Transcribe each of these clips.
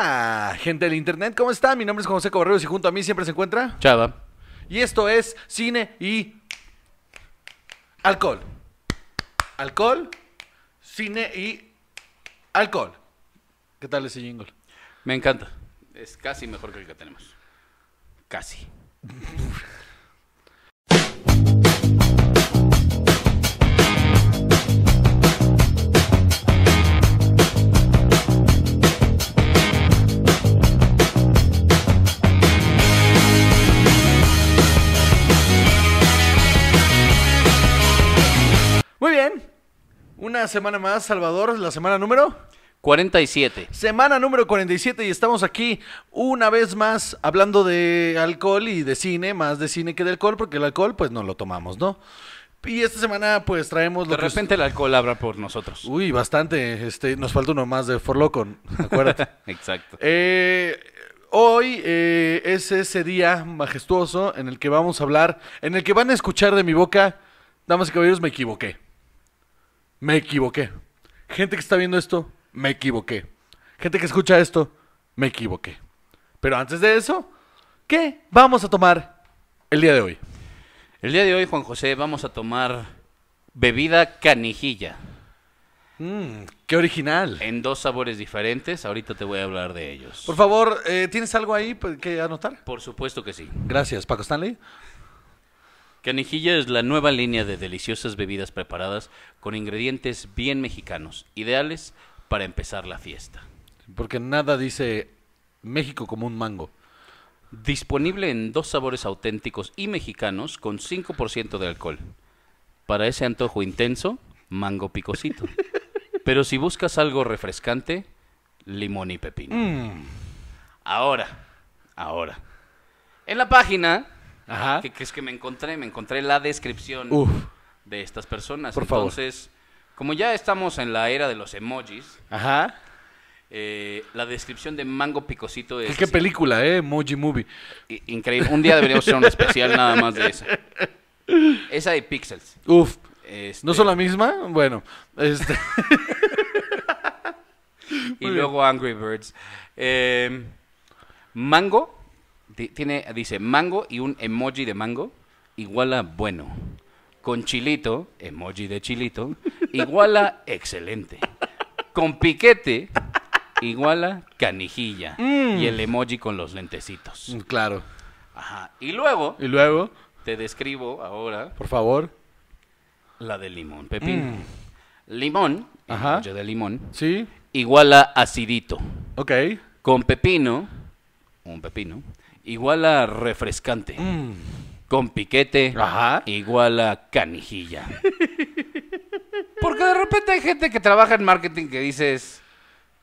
Hola, gente del internet, ¿cómo está. Mi nombre es José Correos y junto a mí siempre se encuentra Chava. Y esto es cine y alcohol. Alcohol, cine y alcohol. ¿Qué tal ese jingle? Me encanta. Es casi mejor que el que tenemos. Casi. Una semana más, Salvador, la semana número 47. Semana número 47 y estamos aquí una vez más hablando de alcohol y de cine, más de cine que de alcohol, porque el alcohol pues no lo tomamos, ¿no? Y esta semana pues traemos lo De repente el alcohol habla por nosotros. Uy, bastante. Este, nos falta uno más de Forlocon, acuérdate. Exacto. Eh, hoy eh, es ese día majestuoso en el que vamos a hablar, en el que van a escuchar de mi boca, damas y caballeros, me equivoqué me equivoqué. Gente que está viendo esto, me equivoqué. Gente que escucha esto, me equivoqué. Pero antes de eso, ¿qué vamos a tomar el día de hoy? El día de hoy, Juan José, vamos a tomar bebida canijilla. Mmm, qué original. En dos sabores diferentes, ahorita te voy a hablar de ellos. Por favor, eh, ¿tienes algo ahí pues, que anotar? Por supuesto que sí. Gracias, Paco Stanley. Canijilla es la nueva línea de deliciosas bebidas preparadas con ingredientes bien mexicanos, ideales para empezar la fiesta. Porque nada dice México como un mango. Disponible en dos sabores auténticos y mexicanos con 5% de alcohol. Para ese antojo intenso, mango picosito. Pero si buscas algo refrescante, limón y pepino. Mm. Ahora, ahora. En la página Ajá. ¿Qué crees que me encontré? Me encontré la descripción Uf. de estas personas. Por Entonces, como ya estamos en la era de los emojis, Ajá. Eh, la descripción de Mango Picosito es... ¿Qué película, eh? Emoji Movie. Increíble. Un día deberíamos hacer un especial nada más de esa. Esa de Pixels. Uf. Este ¿No son la misma? Bueno. Este... y luego Angry Birds. Eh, Mango tiene, dice mango y un emoji de mango iguala bueno. Con chilito, emoji de chilito, iguala excelente. Con piquete, iguala a canijilla. Mm. Y el emoji con los lentecitos. Mm, claro. Y luego. Y luego. Te describo ahora. Por favor. La de limón, Pepín. Mm. Limón, emoji de limón. Sí. Igual acidito. Ok. Con pepino, un pepino igual a refrescante. Mm. Con piquete, Ajá. igual a canijilla. Porque de repente hay gente que trabaja en marketing que dices,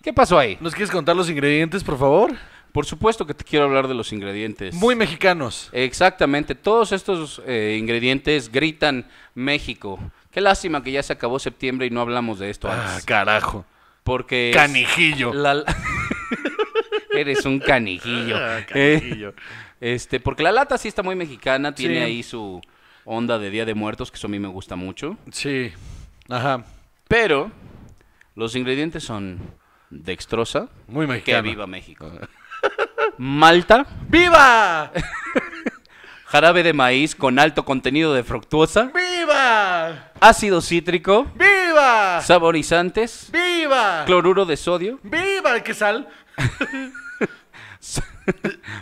¿qué pasó ahí? ¿Nos quieres contar los ingredientes, por favor? Por supuesto que te quiero hablar de los ingredientes. Muy mexicanos. Exactamente, todos estos eh, ingredientes gritan México. Qué lástima que ya se acabó septiembre y no hablamos de esto ah, carajo. Porque... Canijillo. La... Eres un ah, eh, canijillo. este, porque la lata sí está muy mexicana, tiene ahí su onda de Día de Muertos, que eso a mí me gusta mucho. Sí. Ajá. Pero los ingredientes son dextrosa. Muy mexicana. Que viva México. Malta. ¡Viva! jarabe de maíz con alto contenido de fructuosa. ¡Viva! Ácido cítrico. ¡Viva! Saborizantes. ¡Viva! Cloruro de sodio. ¡Viva el sal.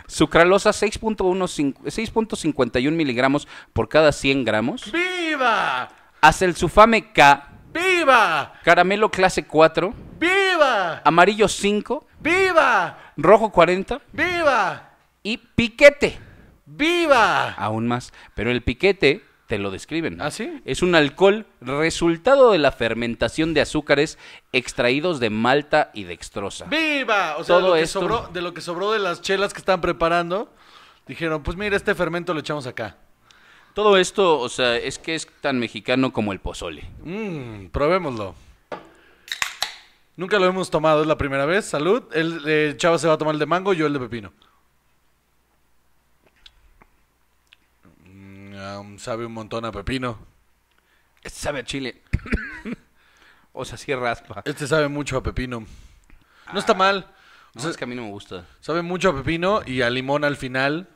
Sucralosa 6.51 miligramos por cada 100 gramos. ¡Viva! Acelsufame K. ¡Viva! Caramelo clase 4. ¡Viva! Amarillo 5. ¡Viva! Rojo 40. ¡Viva! Y piquete. ¡Viva! Aún más. Pero el piquete te lo describen. ¿Ah, sí? Es un alcohol resultado de la fermentación de azúcares extraídos de malta y dextrosa. ¡Viva! O sea, de, lo que sobró, de lo que sobró de las chelas que están preparando, dijeron, pues mira, este fermento lo echamos acá. Todo esto, o sea, es que es tan mexicano como el pozole. Mmm, probémoslo. Nunca lo hemos tomado, es la primera vez. Salud. El, eh, chavo se va a tomar el de mango, yo el de pepino. Um, sabe un montón a pepino. Este sabe a chile. o sea, sí raspa. Este sabe mucho a pepino. No está ah, mal. no, es que a mí no me gusta. Sabe mucho a pepino y a limón al final,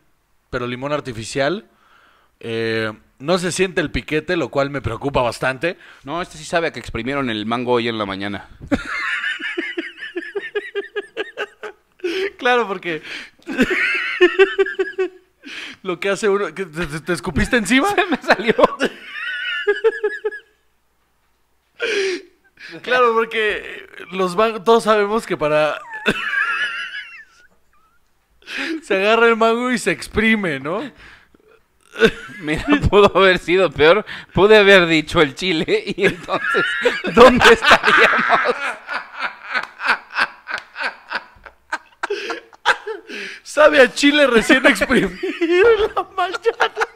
pero limón artificial. Eh, no se siente el piquete, lo cual me preocupa bastante. No, este sí sabe a que exprimieron el mango hoy en la mañana. claro, porque... Lo que hace uno. ¿Te, te, escupiste encima? Se me salió. Claro, porque los mangos, todos sabemos que para. se agarra el mango y se exprime, ¿no? Mira, pudo haber sido peor. Pude haber dicho el chile y entonces, ¿dónde estaríamos? Sabe a chile recién exprimido la mañana.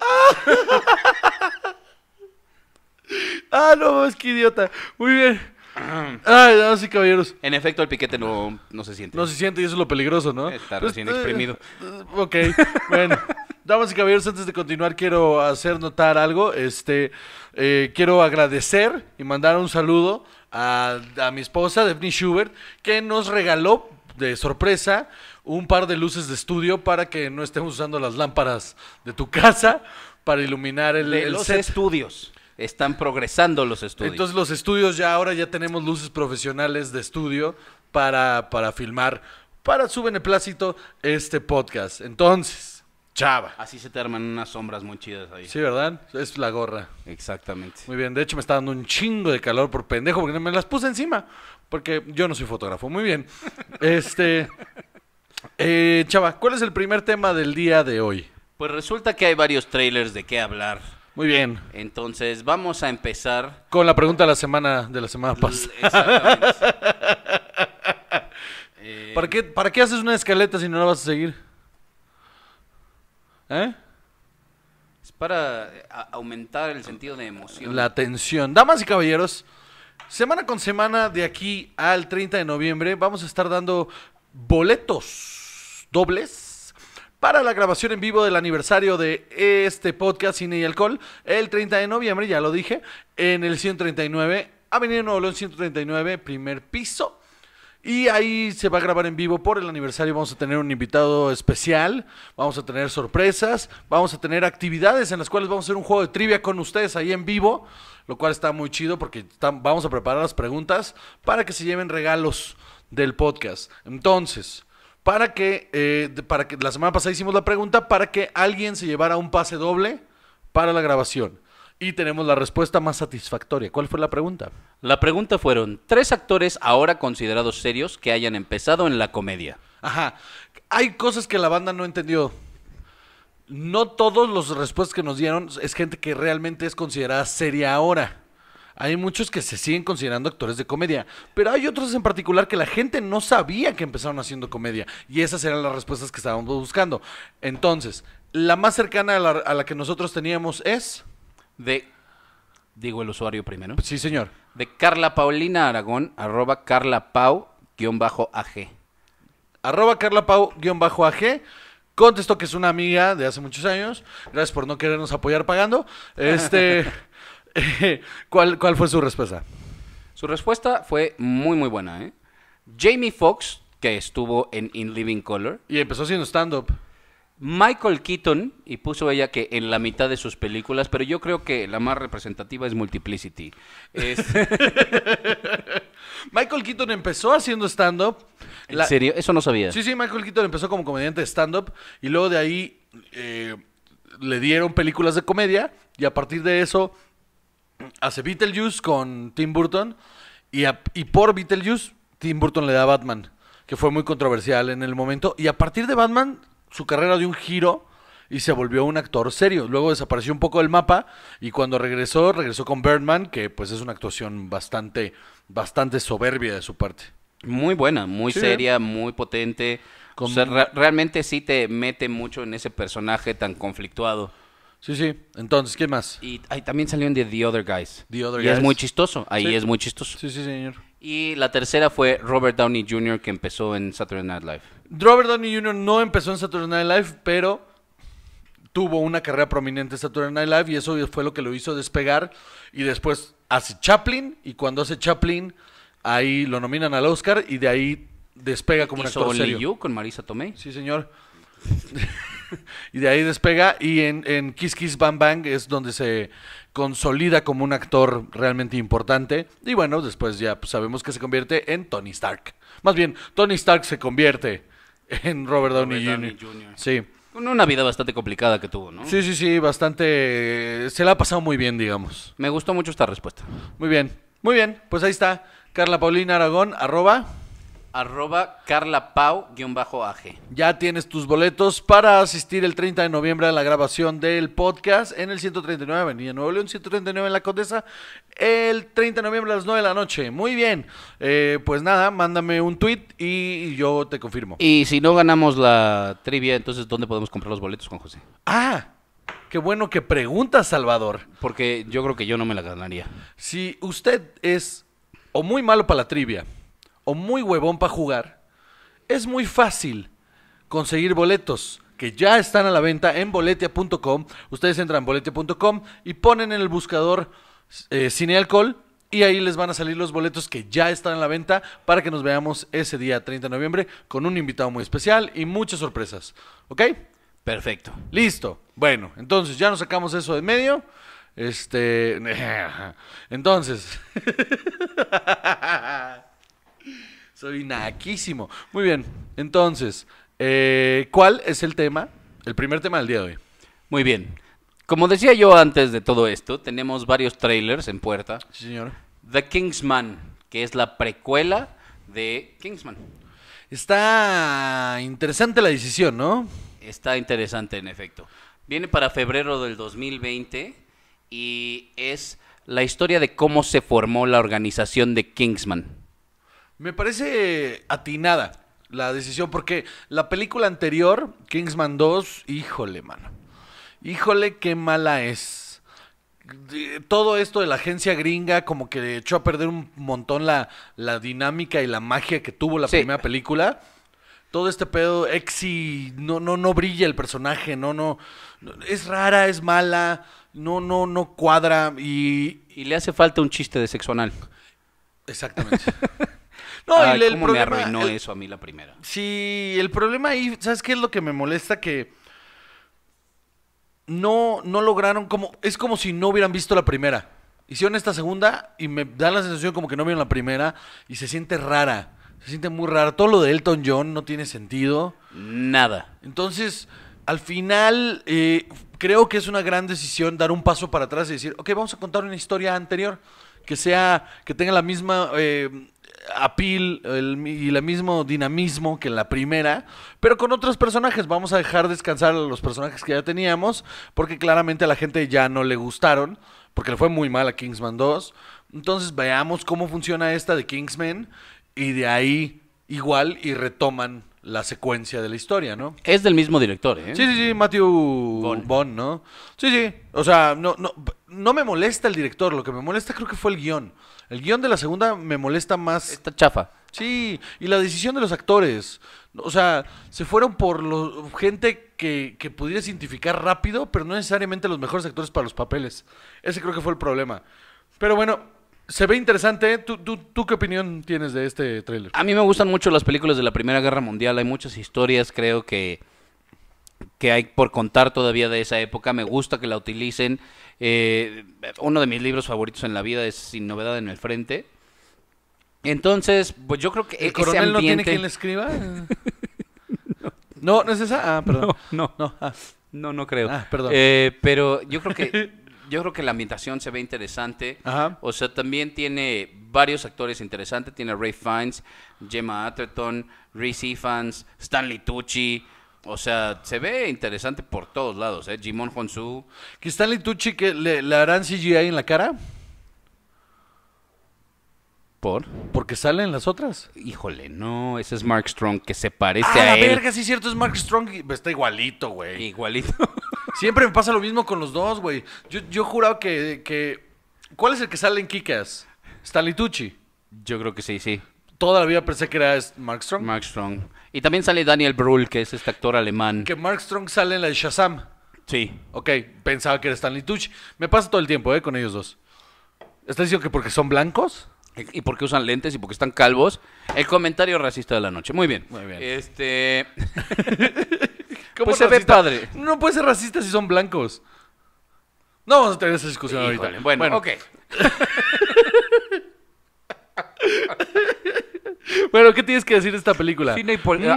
Ah, ah, no, es que idiota. Muy bien. Ay, damas y caballeros. En efecto, el piquete no, no se siente. No se siente y eso es lo peligroso, ¿no? Está pues, recién exprimido. Eh, ok, bueno. Damas y caballeros, antes de continuar, quiero hacer notar algo. Este, eh, quiero agradecer y mandar un saludo a, mi esposa, Daphne Schubert, que nos regaló de sorpresa un par de luces de estudio para que no estemos usando las lámparas de tu casa para iluminar el, los estudios. Están progresando los estudios. Entonces los estudios ya ahora ya tenemos luces profesionales de estudio para, para filmar, para su beneplácito, este podcast. Entonces, chava. Así se te arman unas sombras muy chidas ahí. Sí, ¿verdad? Es la gorra. Exactamente. Muy bien, de hecho me está dando un chingo de calor por pendejo porque me las puse encima porque yo no soy fotógrafo. Muy bien. Este. Eh, Chava, ¿cuál es el primer tema del día de hoy? Pues resulta que hay varios trailers de qué hablar. Muy bien. Entonces, vamos a empezar. Con la pregunta de la semana, de la semana pasada. Eh, ¿Para, qué, ¿Para qué haces una escaleta si no la vas a seguir? ¿Eh? Es para eh, aumentar el sentido de emoción. La tensión. Damas y caballeros, Semana con semana, de aquí al 30 de noviembre, vamos a estar dando boletos dobles para la grabación en vivo del aniversario de este podcast Cine y Alcohol, el 30 de noviembre, ya lo dije, en el 139, Avenida Nuevo León 139, primer piso. Y ahí se va a grabar en vivo por el aniversario. Vamos a tener un invitado especial, vamos a tener sorpresas, vamos a tener actividades en las cuales vamos a hacer un juego de trivia con ustedes ahí en vivo lo cual está muy chido porque vamos a preparar las preguntas para que se lleven regalos del podcast. Entonces, para que, eh, para que la semana pasada hicimos la pregunta para que alguien se llevara un pase doble para la grabación. Y tenemos la respuesta más satisfactoria. ¿Cuál fue la pregunta? La pregunta fueron tres actores ahora considerados serios que hayan empezado en la comedia. Ajá. Hay cosas que la banda no entendió no todos los respuestas que nos dieron es gente que realmente es considerada seria ahora. Hay muchos que se siguen considerando actores de comedia, pero hay otros en particular que la gente no sabía que empezaron haciendo comedia y esas eran las respuestas que estábamos buscando. Entonces, la más cercana a la, que nosotros teníamos es... De... Digo el usuario primero. Sí, señor. De Carla Paulina Aragón, arroba Carla Pau, guión bajo AG. Arroba Carla Pau, guión bajo AG. Contestó que es una amiga de hace muchos años. Gracias por no querernos apoyar pagando. Este, ¿cuál, ¿Cuál fue su respuesta? Su respuesta fue muy, muy buena. ¿eh? Jamie Foxx, que estuvo en In Living Color. Y empezó haciendo stand-up. Michael Keaton, y puso ella que en la mitad de sus películas, pero yo creo que la más representativa es Multiplicity. Es... Michael Keaton empezó haciendo stand-up. ¿En serio? Eso no sabía. Sí, sí, Michael Keaton empezó como comediante de stand-up y luego de ahí eh, le dieron películas de comedia y a partir de eso hace Beetlejuice con Tim Burton y, y por Beetlejuice Tim Burton le da a Batman, que fue muy controversial en el momento. Y a partir de Batman, su carrera dio un giro y se volvió un actor serio. Luego desapareció un poco del mapa y cuando regresó, regresó con Birdman, que pues es una actuación bastante, bastante soberbia de su parte. Muy buena, muy seria, muy potente. realmente sí te mete mucho en ese personaje tan conflictuado. Sí, sí. Entonces, ¿qué más? Y ahí también salió en The Other Guys. y es muy chistoso. Ahí es muy chistoso. Sí, sí, señor. Y la tercera fue Robert Downey Jr., que empezó en Saturday Night Live. Robert Downey Jr. no empezó en Saturday Night Live, pero tuvo una carrera prominente en Saturday Night Live y eso fue lo que lo hizo despegar. Y después hace Chaplin y cuando hace Chaplin, ahí lo nominan al Oscar y de ahí despega como un actor serio. You con Marisa Tomei. Sí, señor. y de ahí despega y en, en, Kiss Kiss Bang Bang es donde se consolida como un actor realmente importante. Y bueno, después ya sabemos que se convierte en Tony Stark. Más bien, Tony Stark se convierte en Robert Downey, Jr. Jr. Sí. Una vida bastante complicada que tuvo, ¿no? Sí, sí, sí, bastante... Eh, se la ha pasado muy bien, digamos. Me gustó mucho esta respuesta. Muy bien, muy bien, pues ahí está. Carla Paulina Aragón, arroba arroba carlapau-ag. Ya tienes tus boletos para asistir el 30 de noviembre a la grabación del podcast en el 139 Avenida Nuevo León, 139 en la Condesa, el 30 de noviembre a las 9 de la noche. Muy bien, eh, pues nada, mándame un tweet y yo te confirmo. Y si no ganamos la trivia, entonces ¿dónde podemos comprar los boletos, con José? Ah, Qué bueno que preguntas, Salvador. Porque yo creo que yo no me la ganaría. Si usted es o muy malo para la trivia, o muy huevón para jugar, es muy fácil conseguir boletos que ya están a la venta en boletia.com. Ustedes entran en boletia.com y ponen en el buscador eh, Cine Alcohol y ahí les van a salir los boletos que ya están a la venta para que nos veamos ese día 30 de noviembre con un invitado muy especial y muchas sorpresas. ¿Ok? Perfecto. Listo. Bueno, entonces ya nos sacamos eso de medio. Este. Entonces. Soy naquísimo. Muy bien, entonces, eh, ¿cuál es el tema? El primer tema del día de hoy. Muy bien. Como decía yo antes de todo esto, tenemos varios trailers en puerta. Sí, señor. The Kingsman, que es la precuela de Kingsman. Está interesante la decisión, ¿no? Está interesante, en efecto. Viene para febrero del 2020 y es la historia de cómo se formó la organización de Kingsman. Me parece atinada la decisión, porque la película anterior, Kingsman 2, híjole, mano. Híjole, qué mala es. Todo esto de la agencia gringa como que echó a perder un montón la, la dinámica y la magia que tuvo la primera película. Todo este pedo, exi, no, no, no brilla el personaje, no, no, es rara, es mala, no, no, no cuadra y... Y le hace falta un chiste de sexo anal. Exactamente. No, y ah, me arruinó eso a mí la primera? Sí, el problema ahí, ¿sabes qué es lo que me molesta? Que no, no lograron como... Es como si no hubieran visto la primera. Hicieron esta segunda y me da la sensación como que no vieron la primera y se siente rara. Se siente muy rara. Todo lo de Elton John no tiene sentido. Nada. Entonces, al final, eh, creo que es una gran decisión dar un paso para atrás y decir, ok, vamos a contar una historia anterior que sea, que tenga la misma... Eh, apil y el mismo dinamismo que en la primera, pero con otros personajes. Vamos a dejar descansar a los personajes que ya teníamos, porque claramente a la gente ya no le gustaron, porque le fue muy mal a Kingsman 2. Entonces veamos cómo funciona esta de Kingsman y de ahí igual y retoman la secuencia de la historia, ¿no? Es del mismo director, ¿eh? Sí, sí, sí, Matthew Bond, ¿no? Sí, sí, o sea, no, no, no me molesta el director, lo que me molesta creo que fue el guión. El guión de la segunda me molesta más. Está chafa. Sí, y la decisión de los actores. O sea, se fueron por gente que, pudiera pudiera identificar rápido, pero no necesariamente los mejores actores para los papeles. Ese creo que fue el problema. Pero bueno, se ve interesante. ¿Tú, qué opinión tienes de este tráiler? A mí me gustan mucho las películas de la Primera Guerra Mundial. Hay muchas historias, creo que, que hay por contar todavía de esa época. Me gusta que la utilicen. Eh, uno de mis libros favoritos en la vida es Sin Novedad en el Frente. Entonces, pues yo creo que. ¿El coronel no tiene quien le escriba? no. no. es esa. Ah, perdón. No, no, no. Ah. No, creo. Ah, perdón. Eh, pero yo creo que. Yo creo que la ambientación se ve interesante. O sea, también tiene varios actores interesantes. Tiene a Ray Fiennes, Gemma Atherton, Reese Ifans, Stanley Tucci. O sea, se ve interesante por todos lados, ¿eh? Jimon Honsu. ¿Que Stanley Tucci que le, harán CGI en la cara? ¿Por? Porque salen las otras. Híjole, no, ese es Mark Strong que se parece ah, a la verga, sí, cierto, es Mark Strong. Pues, está igualito, güey. Igualito. Siempre me pasa lo mismo con los dos, güey. Yo, yo juraba que, que. ¿Cuál es el que sale en Kikas? ¿Stanley Tucci? Yo creo que sí, sí. Toda la vida pensé que era Mark Strong. Mark Strong. Y también sale Daniel Brühl, que es este actor alemán. Que Mark Strong sale en la de Shazam. Sí. Ok, pensaba que era Stanley Tucci. Me pasa todo el tiempo, ¿eh? Con ellos dos. ¿Estás diciendo que porque son blancos? Y porque usan lentes y porque están calvos. El comentario racista de la noche. Muy bien. Muy bien. Este. ¿Cómo pues se ve padre. No puede ser racista si son blancos. No vamos a tener esa discusión ahorita. Bueno, bueno. ok. Bueno, ¿qué tienes que decir de esta película? Mm.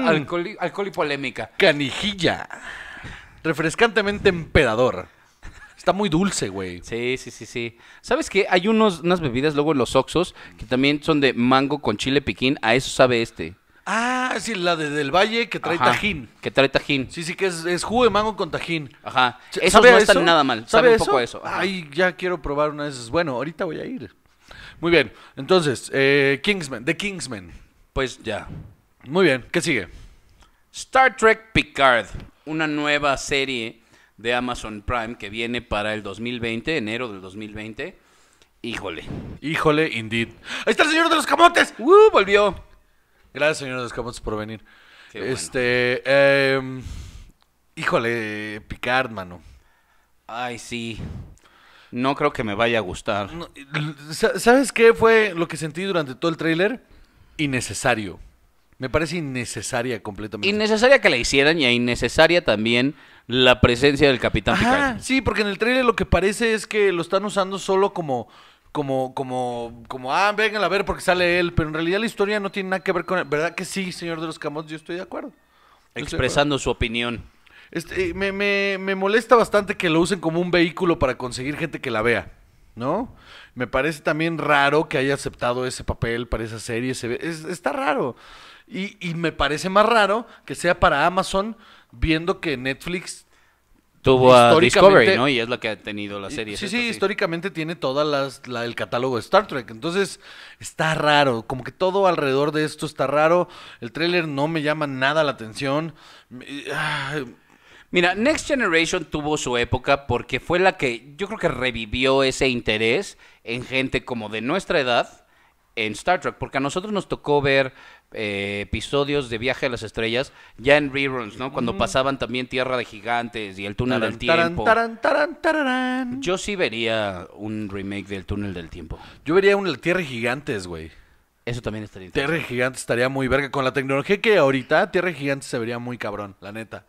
alcohol, y- polémica. Canijilla. Refrescantemente emperador. Está muy dulce, güey. Sí, sí, sí, sí. ¿Sabes qué? Hay unos, unas bebidas luego en los Oxos que también son de mango con chile piquín. A eso sabe este. Ah, sí, la de Del Valle que trae tajín. Que trae tajín. Sí, sí, que es, jugo de mango con tajín. Ajá. Eso no nada mal. Sabe, un poco eso. Ay, ya quiero probar una de esas. Bueno, ahorita voy a ir. Muy bien. Entonces, eh, Kingsman, The Kingsman. Pues ya. Muy bien, ¿qué sigue? Star Trek Picard, una nueva serie de Amazon Prime que viene para el 2020, enero del 2020. Híjole. Híjole, indeed. Ahí está el señor de los camotes. ¡Uh! Volvió. Gracias, señor de los camotes, por venir. Este. Em, híjole, Picard, mano. Ay, sí no creo que me vaya a gustar. ¿Sabes qué fue lo que sentí durante todo el tráiler? Innecesario. Me parece innecesaria completamente. Innecesaria que la hicieran y innecesaria también la presencia del Capitán Sí, porque en el tráiler lo que parece es que lo están usando solo como como, como, como, ah, vengan a ver porque sale él, pero en realidad la historia no tiene nada que ver con él. ¿Verdad que sí, señor de los Camotes? Yo estoy de acuerdo. Expresando su opinión. Este, me, molesta bastante que lo usen como un vehículo para conseguir gente que la vea, ¿no? Me parece también raro que haya aceptado ese papel para esa serie. está raro. Y, me parece más raro que sea para Amazon, viendo que Netflix tuvo a Discovery, ¿no? Y es lo que ha tenido la serie. Sí, sí, históricamente tiene todo la, el catálogo de Star Trek. Entonces, está raro. Como que todo alrededor de esto está raro. El tráiler no me llama nada la atención. Ah, Mira, Next Generation tuvo su época porque fue la que yo creo que revivió ese interés en gente como de nuestra edad en Star Trek, porque a nosotros nos tocó ver eh, episodios de Viaje a las Estrellas ya en reruns, ¿no? Cuando pasaban también Tierra de Gigantes y El Túnel del Tiempo. yo sí vería un remake del Túnel del Tiempo. Yo vería un de Tierra de Gigantes, güey. Eso también estaría Tierra Gigantes estaría muy verga. Con la tecnología que ahorita, Tierra Gigantes se vería muy cabrón, la neta.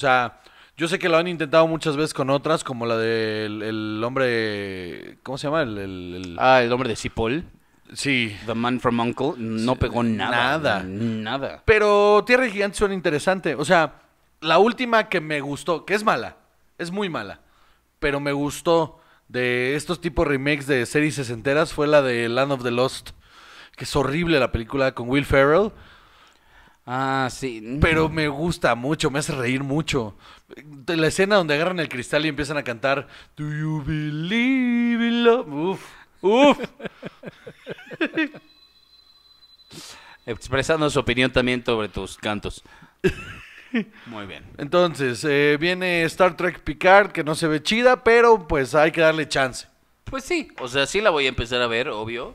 O sea, yo sé que lo han intentado muchas veces con otras, como la del el hombre. ¿Cómo se llama? El, el, Ah, el hombre de Cipoll. Sí. The Man from Uncle no pegó nada. Nada. Nada. Pero Tierra y Gigante suena interesante. O sea, la última que me gustó, que es mala, es muy mala, pero me gustó de estos tipos remakes de series sesenteras fue la de Land of the Lost, que es horrible la película con Will Ferrell. Ah, sí. Pero mm. me gusta mucho, me hace reír mucho. La escena donde agarran el cristal y empiezan a cantar Do you believe in Uf, uf. Expresando su opinión también sobre tus cantos. Muy bien. Entonces, eh, viene Star Trek Picard, que no se ve chida, pero pues hay que darle chance. Pues sí, o sea, sí la voy a empezar a ver, obvio,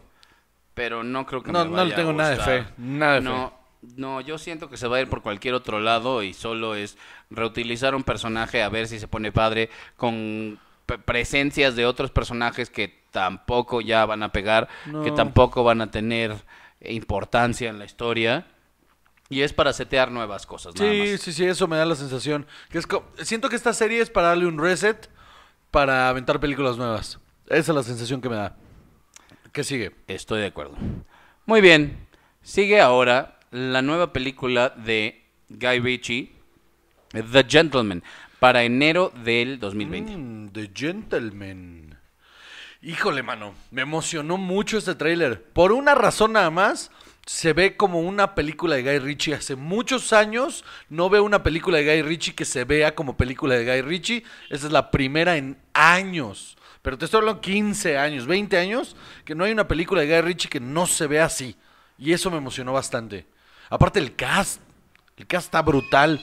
pero no creo que no, me No le tengo nada de fe, nada de no, no, yo siento que se va a ir por cualquier otro lado y solo es reutilizar un personaje a ver si se pone padre con presencias de otros personajes que tampoco ya van a pegar, que tampoco van a tener importancia en la historia. Y es para setear nuevas cosas. sí, sí, sí, eso me da la sensación. Que siento que esta serie es para darle un reset, para aventar películas nuevas. Esa es la sensación que me da. ¿Qué sigue? Estoy de acuerdo. Muy bien. Sigue ahora la nueva película de Guy Ritchie, The Gentleman, para enero del 2020. Mm, The Gentleman. Híjole, mano, me emocionó mucho este tráiler. Por una razón nada más, se ve como una película de Guy Ritchie. Hace muchos años no veo una película de Guy Ritchie que se vea como película de Guy Ritchie. Esa es la primera en años. Pero te estoy hablando 15 años, 20 años, que no hay una película de Guy Ritchie que no se vea así. Y eso me emocionó bastante. Aparte el cast. El cast está brutal.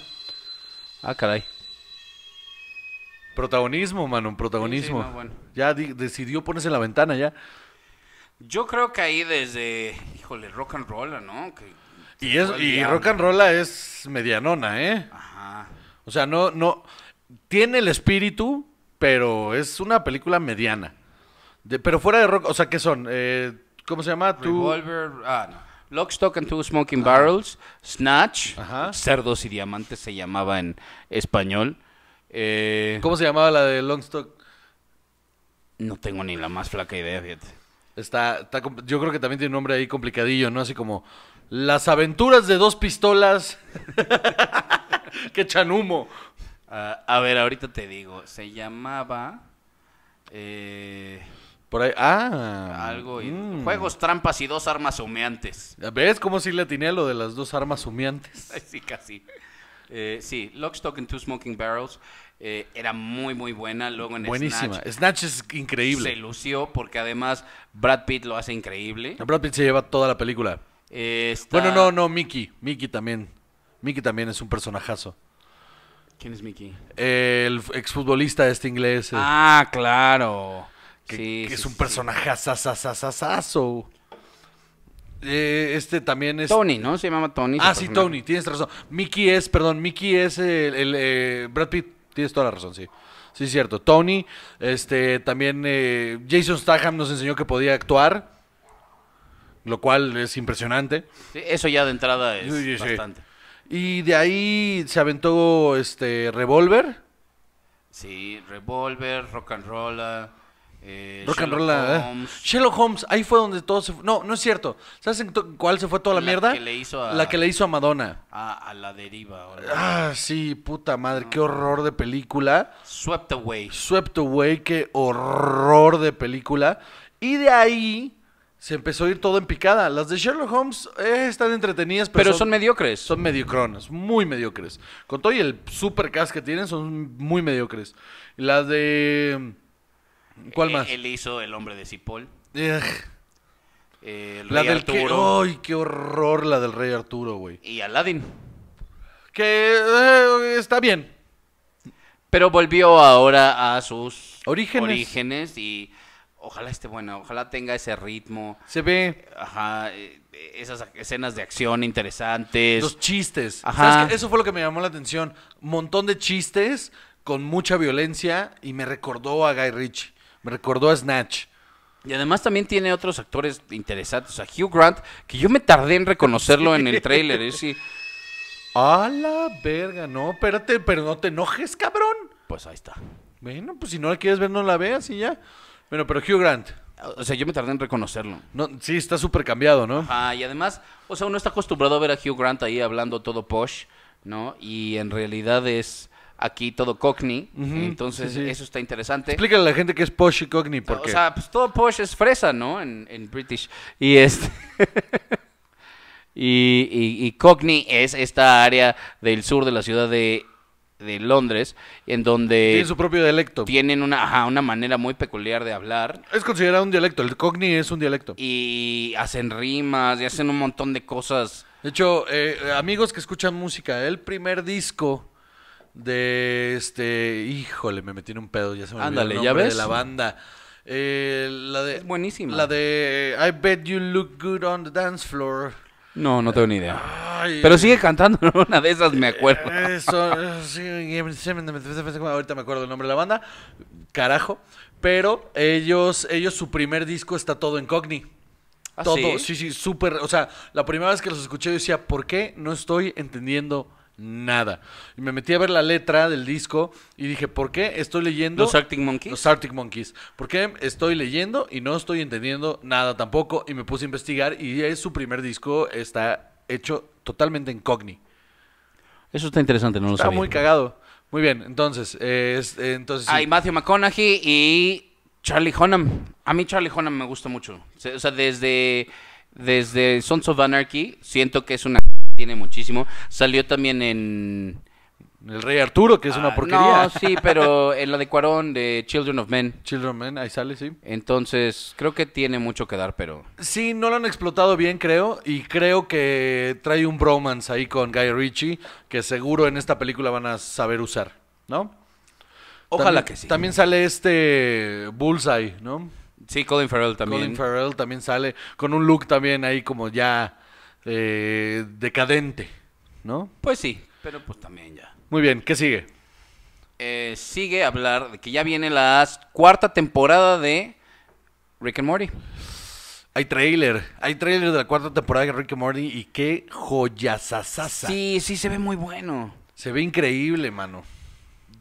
Ah, caray. Protagonismo, mano, protagonismo. Ya decidió ponerse en la ventana ya. Yo creo que ahí desde, híjole, rock and roll, ¿no? y es, rock and roll es medianona, ¿eh? Ajá. O sea, no, no, tiene el espíritu, pero es una película mediana. pero fuera de rock, o sea, ¿qué son? Eh, ¿Cómo se llama? Revolver, ah, no. Longstock and Two Smoking Barrels, Snatch, Cerdos y Diamantes se llamaba en español. Eh, ¿Cómo se llamaba la de Longstock? No tengo ni la más flaca idea, fíjate. Está, yo creo que también tiene un nombre ahí complicadillo, ¿no? Así como Las aventuras de dos pistolas que chanumo! humo. Ah, a ver, ahorita te digo, se llamaba... Eh, por ahí, ah. Algo. Mm. Juegos, trampas y dos armas humeantes. ¿Ves cómo sí le atiné lo de las dos armas humeantes? sí, casi. Eh, sí, Lockstock and Two Smoking Barrels eh, era muy, muy buena. Luego en Buenísima. Snatch, es increíble. Se lució porque además Brad Pitt lo hace increíble. Brad Pitt se lleva toda la película. Eh, bueno, no, no, Mickey. Mickey también. Mickey también es un personajazo. ¿Quién es Mickey? El exfutbolista este inglés. Eh. Ah, claro. Que, es un personaje asasasasaso. Eh, este también es. Tony, ¿no? Se llama Tony. Ah, sí, Tony, tienes razón. Mickey es, perdón, Mickey es el. Eh, Brad Pitt, tienes toda la razón, sí. Sí, es cierto. Tony, este, también eh, Jason Statham nos enseñó que podía actuar, lo cual es impresionante. eso ya de entrada es bastante. Y de ahí se aventó este Revolver. Sí, Revolver, Rock and Roll. Eh, Rock Sherlock and Roll. ¿eh? Holmes. Sherlock Holmes, ahí fue donde todo se fue. No, no es cierto. ¿Sabes cuál se fue toda la, mierda? le hizo la que le hizo a Madonna. Ah, a, la deriva. Ah, sí, puta madre, qué horror de película. Swept Away. Swept Away, qué horror de película. Y de ahí se empezó a ir todo en picada. Las de Sherlock Holmes eh, están entretenidas, pero, son, son, mediocres. Son mediocronas, muy mediocres. Con todo y el super cast que tienen, son muy mediocres. Las de ¿Cuál eh, más? Él, hizo El hombre de Cipoll. Eh, la del Arturo. ¡Ay, qué horror la del Rey Arturo, güey! Y Aladdin. Que eh, está bien. Pero volvió ahora a sus orígenes. orígenes y ojalá esté bueno, ojalá tenga ese ritmo. Se ve. Ajá, esas escenas de acción interesantes. Los chistes. Ajá. Eso fue lo que me llamó la atención. Montón de chistes con mucha violencia y me recordó a Guy Ritchie. Me recordó a Snatch. Y además también tiene otros actores interesantes. O sea, Hugh Grant, que yo me tardé en reconocerlo en el tráiler. sí. A la verga, no, espérate, pero no te enojes, cabrón. Pues ahí está. Bueno, pues si no la quieres ver, no la veas y ya. Bueno, pero Hugh Grant. O sea, yo me tardé en reconocerlo. sí, está súper cambiado, ¿no? Ah, y además, o sea, uno está acostumbrado a ver a Hugh Grant ahí hablando todo posh, ¿no? Y en realidad es aquí todo cockney. entonces, eso está interesante. Explícale a la gente que es posh y cockney, porque... O sea, pues todo posh es fresa, ¿no? En, British. Y este... y, y, cockney es esta área del sur de la ciudad de, Londres, en donde... Tienen su propio dialecto. Tienen una, una manera muy peculiar de hablar. Es considerado un dialecto, el cockney es un dialecto. Y hacen rimas y hacen un montón de cosas. De hecho, eh, amigos que escuchan música, el primer disco de este, híjole, me metí en un pedo, ya se me olvidó el nombre de la banda. Eh, la de, Es buenísima. La de I bet you look good on the dance floor. No, no tengo ni idea. Pero sigue cantando una de esas, me acuerdo. Eso, ahorita me acuerdo el nombre de la banda. Carajo. Pero ellos, ellos, su primer disco está todo en Cogni. ¿Ah, todo, sí, sí, súper. o sea, la primera vez que los escuché, yo decía, ¿por qué no estoy entendiendo? nada. Y me metí a ver la letra del disco y dije, ¿por qué estoy leyendo? Los Arctic Monkeys. Los Arctic Monkeys. ¿Por qué estoy leyendo y no estoy entendiendo nada tampoco? Y me puse a investigar y es su primer disco, está hecho totalmente en Cogni. Eso está interesante, no está lo sabía. Está muy cagado. Muy bien, entonces, entonces. Hay Matthew McConaughey y Charlie Hunnam. A mí Charlie Hunnam me gusta mucho. O sea, desde, desde Sons of Anarchy siento que es una tiene muchísimo. Salió también en... El Rey Arturo, que es una ah, porquería. No, sí, pero en la de Cuarón, de Children of Men. Children of Men, ahí sale, sí. Entonces, creo que tiene mucho que dar, pero... Sí, no lo han explotado bien, creo. Y creo que trae un bromance ahí con Guy Ritchie, que seguro en esta película van a saber usar, ¿no? Ojalá que sí. También sale este Bullseye, ¿no? Sí, Colin Farrell también. Colin Farrell también sale con un look también ahí como ya eh, decadente, ¿no? Pues sí, pero pues también ya. Muy bien, ¿qué sigue? Eh, sigue hablar de que ya viene la cuarta temporada de Rick and Morty. Hay trailer, hay trailer de la cuarta temporada de Rick and Morty y qué joyasasasa. Sí, sí, se ve muy bueno. Se ve increíble, mano.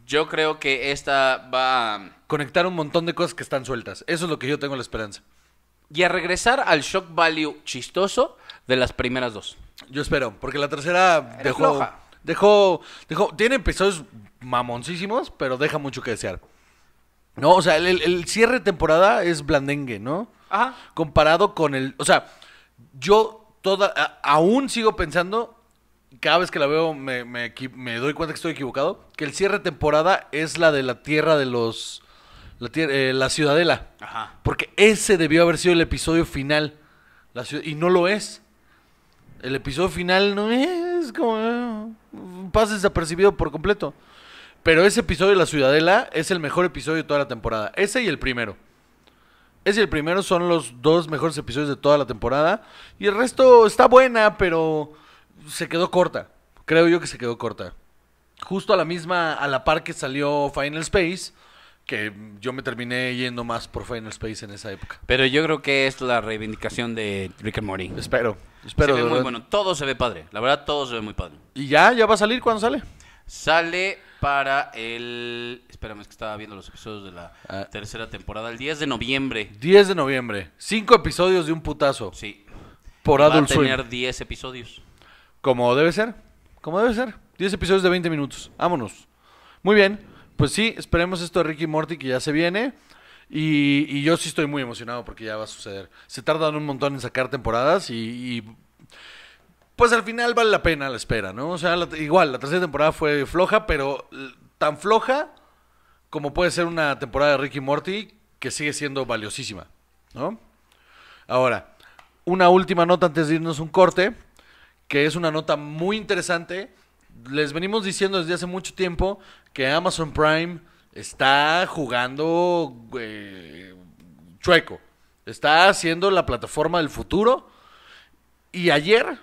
Yo creo que esta va a... Conectar un montón de cosas que están sueltas. Eso es lo que yo tengo la esperanza. Y a regresar al shock value chistoso de las primeras dos. Yo espero, porque la tercera dejó, dejó, dejó, tiene episodios mamoncísimos, pero deja mucho que desear. No, o sea, el, cierre de temporada es blandengue, ¿no? Ajá. Comparado con el, o sea, yo toda, aún sigo pensando, cada vez que la veo me, me doy cuenta que estoy equivocado, que el cierre de temporada es la de la tierra de los, la, eh, ciudadela. Ajá. Porque ese debió haber sido el episodio final. La y no lo es. El episodio final no es como. Pasa desapercibido por completo. Pero ese episodio de La Ciudadela es el mejor episodio de toda la temporada. Ese y el primero. Ese y el primero son los dos mejores episodios de toda la temporada. Y el resto está buena, pero se quedó corta. Creo yo que se quedó corta. Justo a la misma, a la par que salió Final Space que yo me terminé yendo más por Final Space en esa época. Pero yo creo que es la reivindicación de Rick and Morty. Espero, espero. Se ve muy bueno. Todo se ve padre. La verdad, todo se ve muy padre. ¿Y ya? ¿Ya va a salir? ¿Cuándo sale? Sale para el... Espérame, es que estaba viendo los episodios de la ah. tercera temporada. El 10 de noviembre. 10 de noviembre. Cinco episodios de un putazo. Sí. Por Va a tener 10 episodios. Como debe ser. Como debe ser. 10 episodios de 20 minutos. Vámonos. Muy bien pues sí, esperemos esto de Ricky Morty que ya se viene. Y, yo sí estoy muy emocionado porque ya va a suceder. Se tardan un montón en sacar temporadas y, pues al final vale la pena la espera, ¿no? O sea, igual, la tercera temporada fue floja, pero tan floja como puede ser una temporada de Ricky Morty que sigue siendo valiosísima, ¿no? Ahora, una última nota antes de irnos un corte, que es una nota muy interesante. Les venimos diciendo desde hace mucho tiempo que Amazon Prime está jugando eh, chueco. Está haciendo la plataforma del futuro. Y ayer,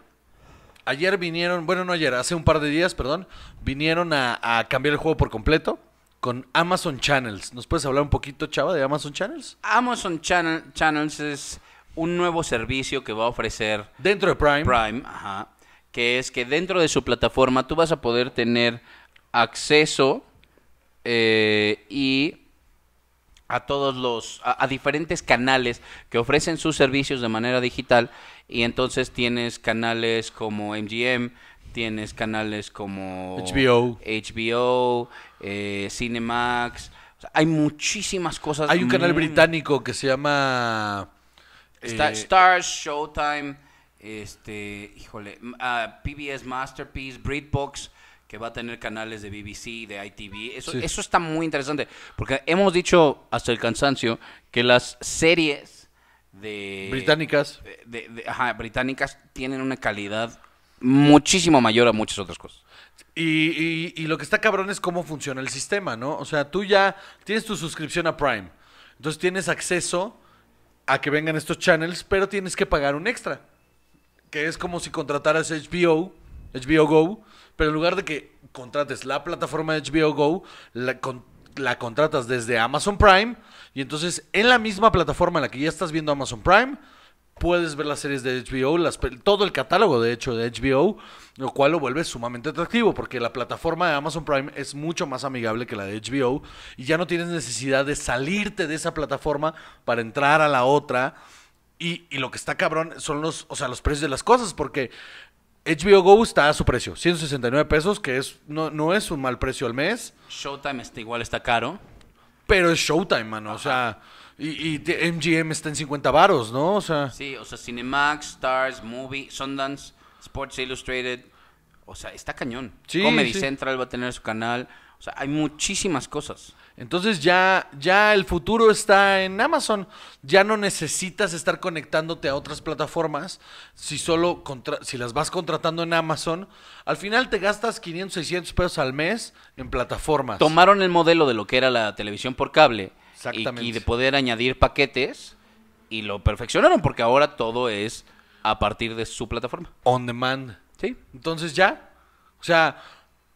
ayer vinieron, bueno, no ayer, hace un par de días, perdón, vinieron a, cambiar el juego por completo con Amazon Channels. ¿Nos puedes hablar un poquito, Chava, de Amazon Channels? Amazon Channels es un nuevo servicio que va a ofrecer dentro de Prime. Prime, ajá, que es que dentro de su plataforma tú vas a poder tener acceso eh, y a todos los, a, diferentes canales que ofrecen sus servicios de manera digital y entonces tienes canales como MGM, tienes canales como HBO, HBO eh, Cinemax, hay muchísimas cosas. Hay un mm. canal británico que se llama eh, Stars, Showtime, este, híjole, ah, PBS Masterpiece, Britbox que va a tener canales de BBC, de ITV. Eso, eso está muy interesante, porque hemos dicho hasta el cansancio que las series de... Británicas. ajá, británicas tienen una calidad muchísimo mayor a muchas otras cosas. Y, y lo que está cabrón es cómo funciona el sistema, ¿no? O sea, tú ya tienes tu suscripción a Prime, entonces tienes acceso a que vengan estos channels, pero tienes que pagar un extra, que es como si contrataras HBO, HBO Go, pero en lugar de que contrates la plataforma de HBO Go, la, contratas desde Amazon Prime. Y entonces en la misma plataforma en la que ya estás viendo Amazon Prime, puedes ver las series de HBO, todo el catálogo de hecho de HBO, lo cual lo vuelve sumamente atractivo porque la plataforma de Amazon Prime es mucho más amigable que la de HBO y ya no tienes necesidad de salirte de esa plataforma para entrar a la otra. Y, y lo que está cabrón son los, o sea, los precios de las cosas, porque HBO Go está a su precio, 169 pesos, que es, no, no es un mal precio al mes. Showtime está igual, está caro. Pero es Showtime, mano, o sea... Y, y MGM está en 50 varos, ¿no? O sea... Sí, o sea, Cinemax, Stars, Movie, Sundance, Sports Illustrated. O sea, está cañón. Comedy Central va a tener su canal. O sea, hay muchísimas cosas. Entonces ya, ya el futuro está en Amazon. Ya no necesitas estar conectándote a otras plataformas. Si solo contra si las vas contratando en Amazon, al final te gastas 500, 600 pesos al mes en plataformas. Tomaron el modelo de lo que era la televisión por cable y de poder añadir paquetes y lo perfeccionaron porque ahora todo es a partir de su plataforma. On demand. Sí. Entonces ya, o sea,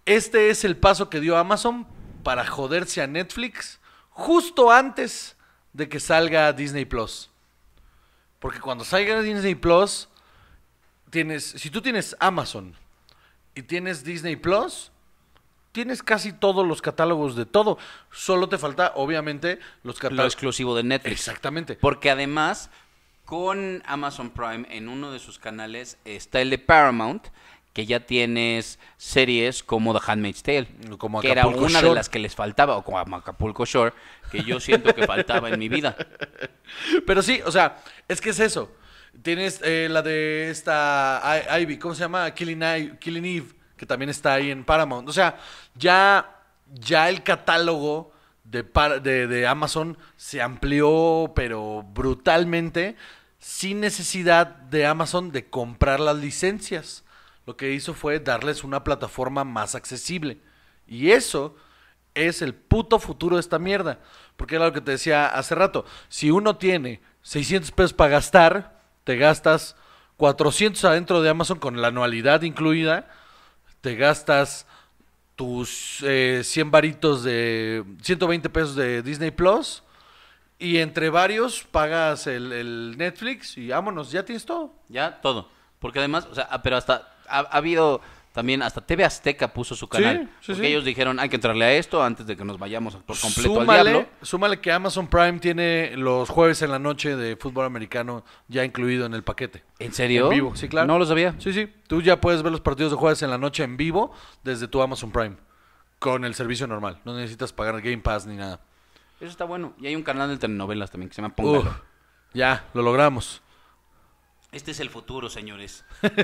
este es el paso que dio Amazon para joderse a Netflix justo antes de que salga Disney Plus. Porque cuando salga Disney Plus, tienes, si tú tienes Amazon y tienes Disney Plus, tienes casi todos los catálogos de todo. Solo te falta, obviamente, los catálogos. Lo exclusivo de Netflix. Exactamente. Porque además, con Amazon Prime, en uno de sus canales está el de Paramount, que ya tienes series como The Handmaid's Tale, mm, como que era una de las que les faltaba, o como Acapulco Shore, que yo siento que faltaba en mi vida. Pero sí, o sea, es que es eso. Tienes eh, la de esta Ivy, ¿cómo se llama? Killing, Killing Eve, que también está ahí en Paramount. O sea, ya, ya el catálogo de Amazon se amplió, pero brutalmente, sin necesidad de Amazon de comprar las licencias lo que hizo fue darles una plataforma más accesible. Y eso es el puto futuro de esta mierda. Porque era lo que te decía hace rato. Si uno tiene 600 pesos para gastar, te gastas 400 adentro de Amazon con la anualidad incluida, te gastas tus 100 eh, varitos de 120 pesos de Disney Plus y entre varios pagas el, el Netflix y vámonos, ya tienes todo. Ya, todo. Porque además, o sea, ah, pero hasta ha, habido también hasta TV Azteca puso su canal. porque ellos dijeron, hay que entrarle a esto antes de que nos vayamos por completo al diablo. Súmale que Amazon Prime tiene los jueves en la noche de fútbol americano ya incluido en el paquete. ¿En serio? En vivo, sí, claro. No lo sabía. Sí, sí. Tú ya puedes ver los partidos de jueves en la noche en vivo desde tu Amazon Prime. Con el servicio normal. No necesitas pagar Game Pass ni nada. Eso está bueno. Y hay un canal de telenovelas también que se llama Póngalo. ya, lo logramos. Este es el futuro, señores.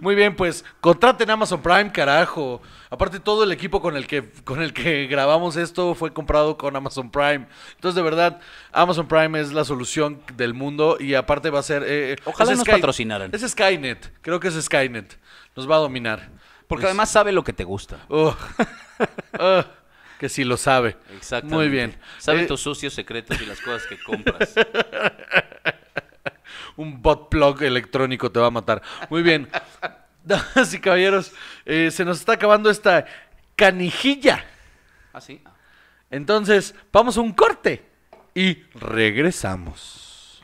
Muy bien, pues contraten Amazon Prime, carajo. Aparte todo el equipo con el que con el que grabamos esto fue comprado con Amazon Prime. Entonces, de verdad, Amazon Prime es la solución del mundo y aparte va a ser eh, eh, Ojalá nos patrocinaran. Es Skynet, creo que es Skynet. Nos va a dominar. Porque además sabe lo que te gusta. Oh. Oh, que sí lo sabe. Exactamente. Muy bien. Sabe eh, tus sucios secretos y las cosas que compras un bot plug electrónico te va a matar. Muy bien. Damas y caballeros, eh, se nos está acabando esta canijilla. ¿Ah, sí? Ah. Entonces, vamos a un corte y regresamos.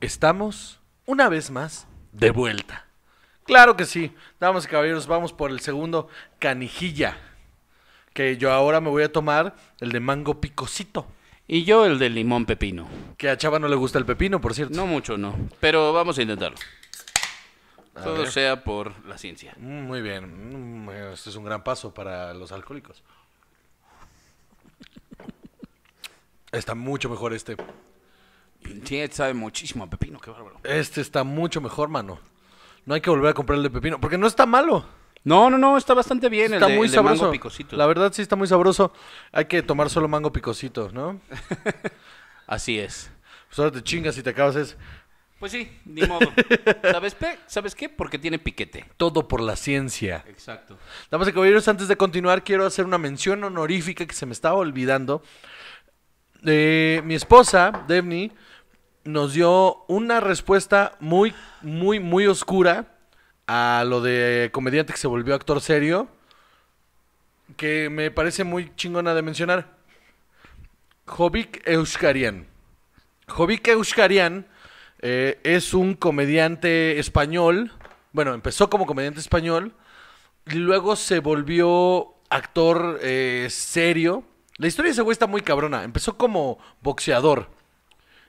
Estamos, una vez más, de vuelta. Claro que sí. Damas y caballeros, vamos por el segundo canijilla. Que yo ahora me voy a tomar el de mango picosito. Y yo el de limón pepino. Que a Chava no le gusta el pepino, por cierto. No mucho, no. Pero vamos a intentarlo. Todo sea por la ciencia. Mm, muy bien. Mm, este es un gran paso para los alcohólicos. Está mucho mejor este. Sí, este sabe muchísimo a pepino, qué bárbaro. Este está mucho mejor, mano. No hay que volver a comprar de pepino, porque no está malo. No, no, no, está bastante bien. Está el muy sabroso. Mango La verdad sí está muy sabroso. Hay que tomar solo mango picosito, ¿no? Así es. Pues ahora te chingas y te acabas es. Pues sí, ni modo. ¿Sabes, ¿Sabes qué? Porque tiene piquete. Todo por la ciencia. Exacto. Damas y caballeros, antes de continuar, quiero hacer una mención honorífica que se me estaba olvidando. Eh, mi esposa, Devni, nos dio una respuesta muy, muy, muy oscura a lo de comediante que se volvió actor serio, que me parece muy chingona de mencionar. Jovic Euskarian. Jovic Euskarian eh, es un comediante español. Bueno, empezó como comediante español. Y luego se volvió actor eh, serio. La historia de ese güey está muy cabrona. Empezó como boxeador.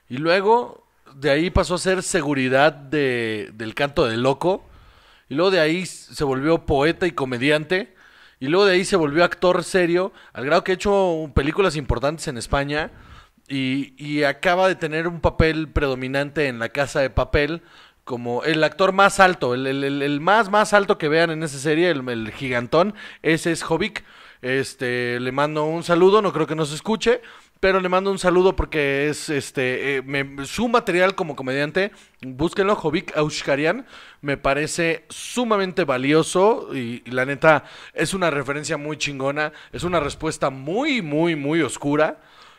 Y luego de ahí pasó a ser seguridad del canto de loco y luego de ahí se volvió poeta y comediante, y luego de ahí se volvió actor serio, al grado que ha hecho películas importantes en España, y, acaba de tener un papel predominante en La Casa de Papel, como el actor más alto, el, más más alto que vean en esa serie, el, gigantón, ese es Jovic. Este, le mando un saludo, no creo que nos escuche, pero le mando un saludo porque es este eh, su material como comediante, búsquenlo, Jovic Aushkarian, me parece sumamente valioso y, la neta es una referencia muy chingona, es una respuesta muy, muy, muy oscura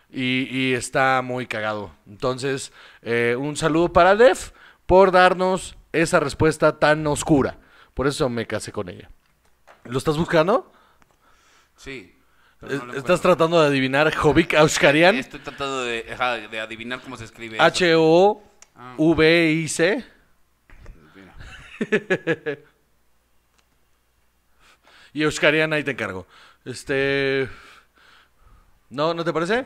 y, está muy cagado. Entonces, eh, un saludo para Def por darnos esa respuesta tan oscura. Por eso me casé con ella. ¿Lo estás buscando? Sí, ¿Estás tratando de adivinar Jovic Auskarian? Estoy tratando de, adivinar cómo se escribe. H-O-V-I-C. y Euskarian ahí te encargo. Este. ¿No, no te parece?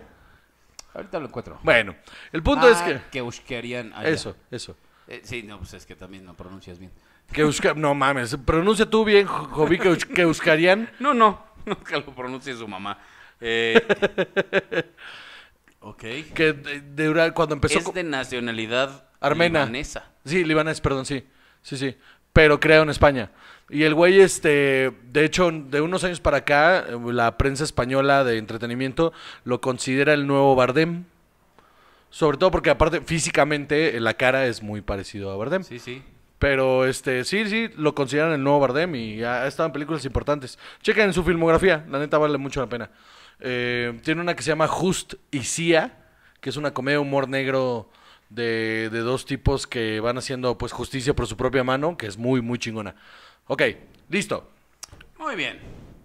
Ahorita lo encuentro. Bueno, el punto es ah, que. Que Euskarian. Eso, eso. Eh, sí, no, pues es que también no pronuncias bien. Que busca, No mames, pronuncia tú bien, Jovic que Euskarian. no, no. Nunca lo pronuncie su mamá. Eh, ok. Que de, cuando empezó. Es de nacionalidad libanesa. Sí, libanés, perdón, sí. Sí, sí. Pero creado en España. Y el güey, este, de hecho, de unos años para acá, la prensa española de entretenimiento lo considera el nuevo Bardem. Sobre todo porque aparte físicamente la cara es muy parecido a Bardem. Sí, sí. Pero este, sí, sí, lo consideran el nuevo Bardem y ha estado en películas importantes. Chequen su filmografía, la neta vale mucho la pena. Eh, tiene una que se llama Just y Cia, que es una comedia de humor negro de, de, dos tipos que van haciendo pues justicia por su propia mano, que es muy, muy chingona. Ok, listo. Muy bien.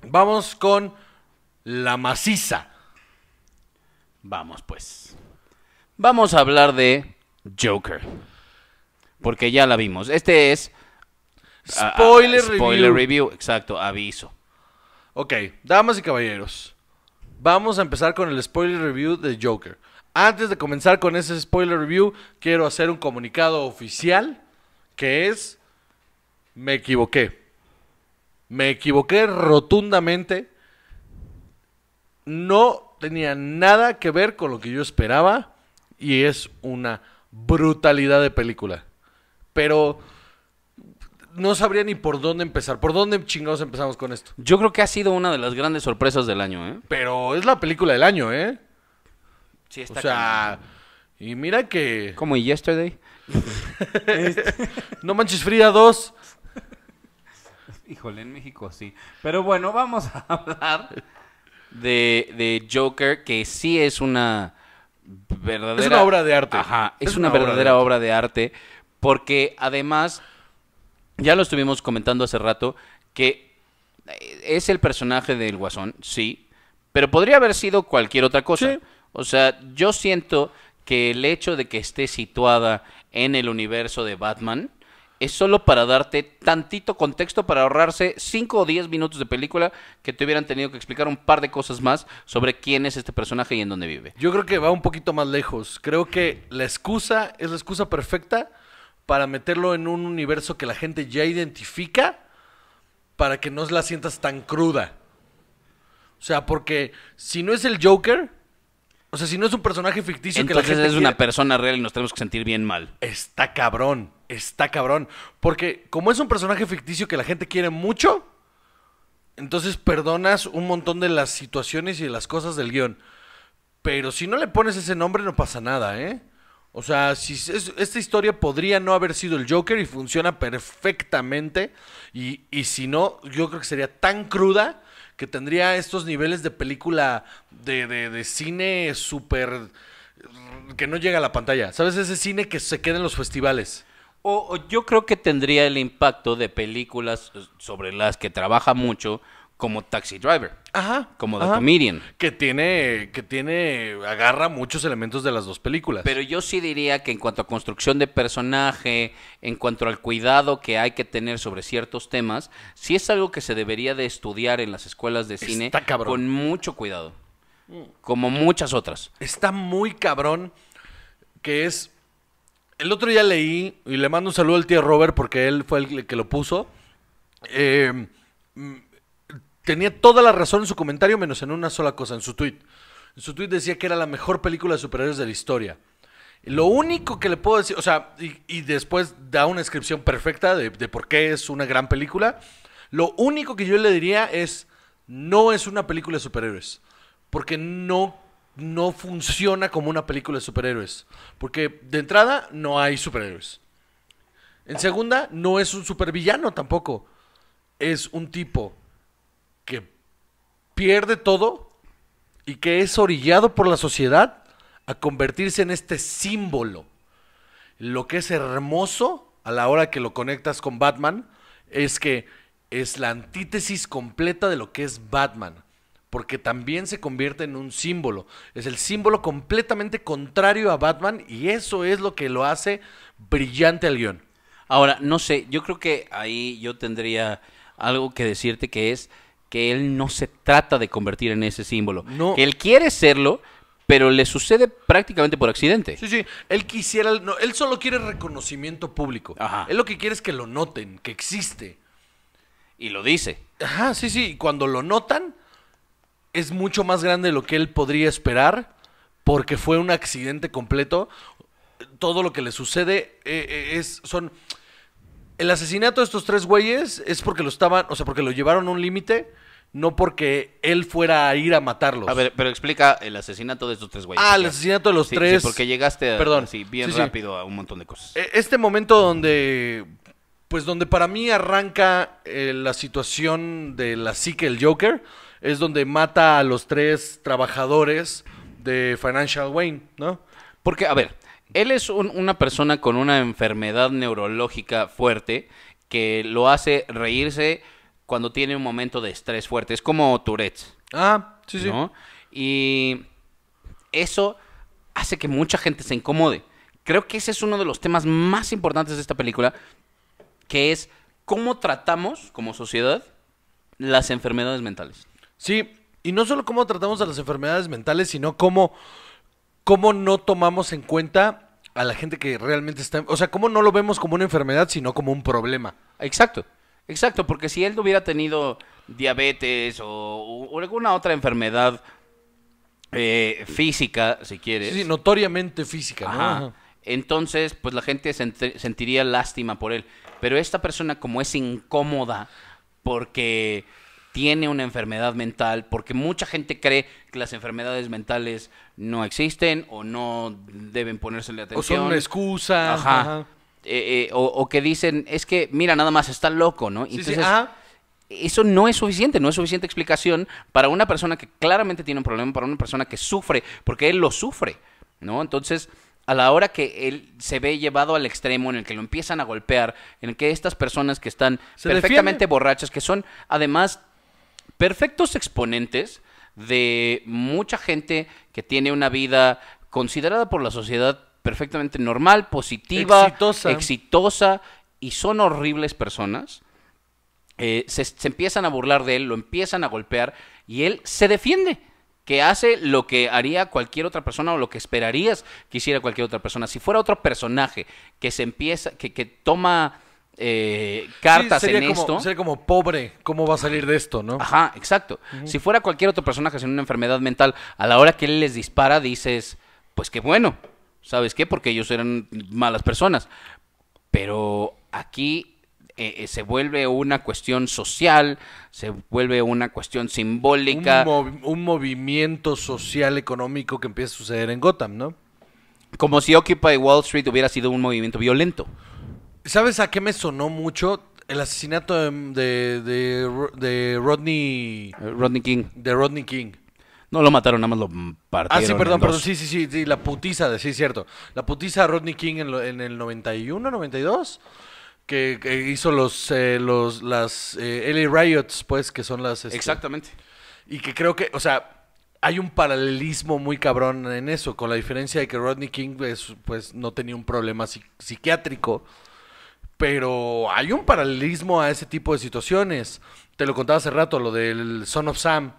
Vamos con La Maciza. Vamos pues. Vamos a hablar de Joker porque ya la vimos. Este es... Ah, ah, spoiler, spoiler review. review. Exacto, aviso. Ok, damas y caballeros, vamos a empezar con el spoiler review de Joker. Antes de comenzar con ese spoiler review, quiero hacer un comunicado oficial que es, me equivoqué. Me equivoqué rotundamente. No tenía nada que ver con lo que yo esperaba y es una brutalidad de película pero no sabría ni por dónde empezar. ¿Por dónde chingados empezamos con esto? Yo creo que ha sido una de las grandes sorpresas del año, ¿eh? Pero es la película del año, ¿eh? Sí, está O sea, y mira que... Como Yesterday. no manches Frida 2. Híjole, en México sí. Pero bueno, vamos a hablar de, de Joker, que sí es una verdadera... Es una obra de arte. Ajá, es, una, verdadera Obra de arte porque además, ya lo estuvimos comentando hace rato, que eh, es el personaje del Guasón, sí, pero podría haber sido cualquier otra cosa. O sea, yo siento que el hecho de que esté situada en el universo de Batman es solo para darte tantito contexto para ahorrarse 5 o 10 minutos de película que te hubieran tenido que explicar un par de cosas más sobre quién es este personaje y en dónde vive. Yo creo que va un poquito más lejos. Creo que la excusa es la excusa perfecta para meterlo en un universo que la gente ya identifica para que no la sientas tan cruda. O sea, porque si no es el Joker, o sea, si no es un personaje ficticio que la gente es una persona real y nos tenemos que sentir bien mal. Está cabrón, está cabrón, porque como es un personaje ficticio que la gente quiere mucho, entonces perdonas un montón de las situaciones y de las cosas del guión. Pero si no le pones ese nombre no pasa nada, ¿eh? O sea, si esta historia podría no haber sido el Joker y funciona perfectamente. Y, y si no, yo creo que sería tan cruda que tendría estos niveles de película de, de, cine súper... que no llega a la pantalla. ¿Sabes? Ese cine que se queda en los festivales. o, yo creo que tendría el impacto de películas eh, sobre las que trabaja mucho como Taxi Driver. Ajá. Como The Comedian. Que tiene, que tiene, agarra muchos elementos de las dos películas. Pero yo sí diría que en cuanto a construcción de personaje, en cuanto al cuidado que hay que tener sobre ciertos temas, sí es algo que se debería de estudiar en las escuelas de cine Está cabrón. con mucho cuidado. Mm. Como muchas otras. Está muy cabrón que es... El otro día leí, y le mando un saludo al tío Robert porque él fue el que lo puso. Eh, tenía toda la razón en su comentario, menos en una sola cosa, en su tweet. En su tweet decía que era la mejor película de superhéroes de la historia. Lo único que le puedo decir, o sea, y, después da una descripción perfecta de, por qué es una gran película. Lo único que yo le diría es, no es una película de superhéroes, porque no, no funciona como una película de superhéroes, porque de entrada no hay superhéroes. En segunda, no es un supervillano tampoco, es un tipo que pierde todo y que es orillado por la sociedad a convertirse en este símbolo. Lo que es hermoso a la hora que lo conectas con Batman es que es la antítesis completa de lo que es Batman, porque también se convierte en un símbolo. Es el símbolo completamente contrario a Batman y eso es lo que lo hace brillante al guión. Ahora, no sé, yo creo que ahí yo tendría algo que decirte que es que él no se trata de convertir en ese símbolo. No. él quiere serlo, pero le sucede prácticamente por accidente. Sí, sí. Él quisiera. No, él solo quiere reconocimiento público. Ajá. Él lo que quiere es que lo noten, que existe. Y lo dice. Ajá, sí, sí. Y cuando lo notan, es mucho más grande de lo que él podría esperar, porque fue un accidente completo. Todo lo que le sucede eh, eh, es. son. El asesinato de estos tres güeyes es porque lo estaban, o sea, porque lo llevaron a un límite no porque él fuera a ir a matarlos. A ver, pero explica el asesinato de estos tres güeyes. Ah, el asesinato de los tres. Sí, porque llegaste ah, Perdón. Sí, bien rápido a un montón de cosas. E, este momento donde, pues donde para mí arranca eh, la situación de la psique el Joker, es donde mata a los tres trabajadores de Financial Wayne, ¿no? Porque, a ver, él es una persona con una enfermedad neurológica fuerte que lo hace reírse cuando tiene un momento de estrés fuerte. Es como Tourette, Ah, sí, sí. Y eso hace que mucha gente se incomode. Creo que ese es uno de los temas más importantes de esta película, que es cómo tratamos como sociedad las enfermedades mentales. Sí, y no solo cómo tratamos a las enfermedades mentales, sino cómo, cómo no tomamos en cuenta a la gente que realmente está... O sea, cómo no lo vemos como una enfermedad, sino como un problema. Exacto. Exacto, porque si él hubiera tenido diabetes o, alguna otra enfermedad eh, física, si quieres. Sí, notoriamente física, ¿no? Entonces, pues la gente sentiría lástima por él. Pero esta persona, como es incómoda, porque tiene una enfermedad mental, porque mucha gente cree que las enfermedades mentales no existen o no deben ponérsele atención. O son una excusa. ajá. Eh, eh, o, que dicen, es que, mira, nada más está loco, ¿no? Entonces, Eso no es suficiente, no es suficiente explicación para una persona que claramente tiene un problema, para una persona que sufre, porque él lo sufre, ¿no? Entonces, a la hora que él se ve llevado al extremo, en el que lo empiezan a golpear, en el que estas personas que están perfectamente borrachas, que son además perfectos exponentes de mucha gente que tiene una vida considerada por la sociedad perfectamente normal, positiva, exitosa, y son horribles personas. Eh, se, empiezan a burlar de él, lo empiezan a golpear y él se defiende, que hace lo que haría cualquier otra persona o lo que esperarías que hiciera cualquier otra persona. Si fuera otro personaje que se empieza, que, toma eh, cartas en esto. Sería como pobre, ¿cómo va a salir de esto, no? Ajá, exacto. Si fuera cualquier otro personaje sin una enfermedad mental, a la hora que él les dispara, dices, pues qué bueno, ¿Sabes qué? Porque ellos eran malas personas. Pero aquí eh, eh, se vuelve una cuestión social, se vuelve una cuestión simbólica. Un, movimiento social económico que empieza a suceder en Gotham, ¿no? Como si Occupy Wall Street hubiera sido un movimiento violento. ¿Sabes a qué me sonó mucho? El asesinato de, Rodney... Rodney King. De Rodney King. No lo mataron, nada más lo partieron. Ah, sí, perdón, perdón. Sí, sí, sí, la putiza, de, sí, cierto. La putiza Rodney King en, en el 91, 92, que, hizo los, eh, los las eh, LA Riots, pues, que son las. Este, Exactamente. Y que creo que, o sea, hay un paralelismo muy cabrón en eso, con la diferencia de que Rodney King pues, no tenía un problema psiquiátrico, pero hay un paralelismo a ese tipo de situaciones. Te lo contaba hace rato, lo del Son of Sam,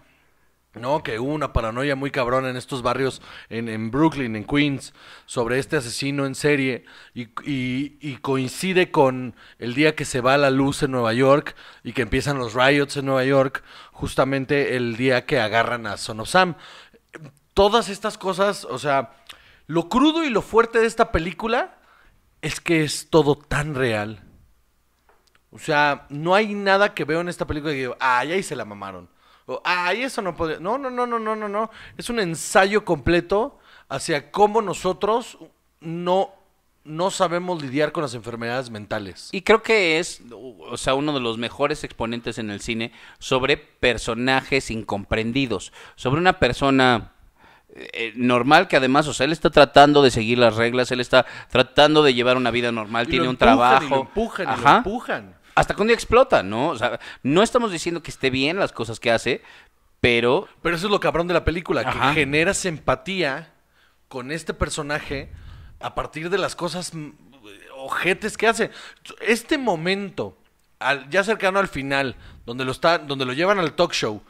no, que hubo una paranoia muy cabrona en estos barrios, en, Brooklyn, en Queens, sobre este asesino en serie y, coincide con el día que se va la luz en Nueva York y que empiezan los riots en Nueva York, justamente el día que agarran a Son Sam. Todas estas cosas, o sea, lo crudo y lo fuerte de esta película es que es todo tan real. O sea, no hay nada que veo en esta película que digo, ah, ya ahí se la mamaron ay, eso no puede! No, no, no, no, no, no, Es un ensayo completo hacia cómo nosotros no, sabemos lidiar con las enfermedades mentales. Y creo que es, o sea, uno de los mejores exponentes en el cine sobre personajes incomprendidos, sobre una persona eh, normal que además, o sea, él está tratando de seguir las reglas, él está tratando de llevar una vida normal, tiene un trabajo. Y lo empujan, empujan hasta cuando explota, ¿no? O sea, no estamos diciendo que esté bien las cosas que hace, pero... Pero eso es lo cabrón de la película, que genera empatía con este personaje a partir de las cosas mm, ojetes que hace. Este momento, ya cercano al final, donde lo, está, donde lo llevan al talk show,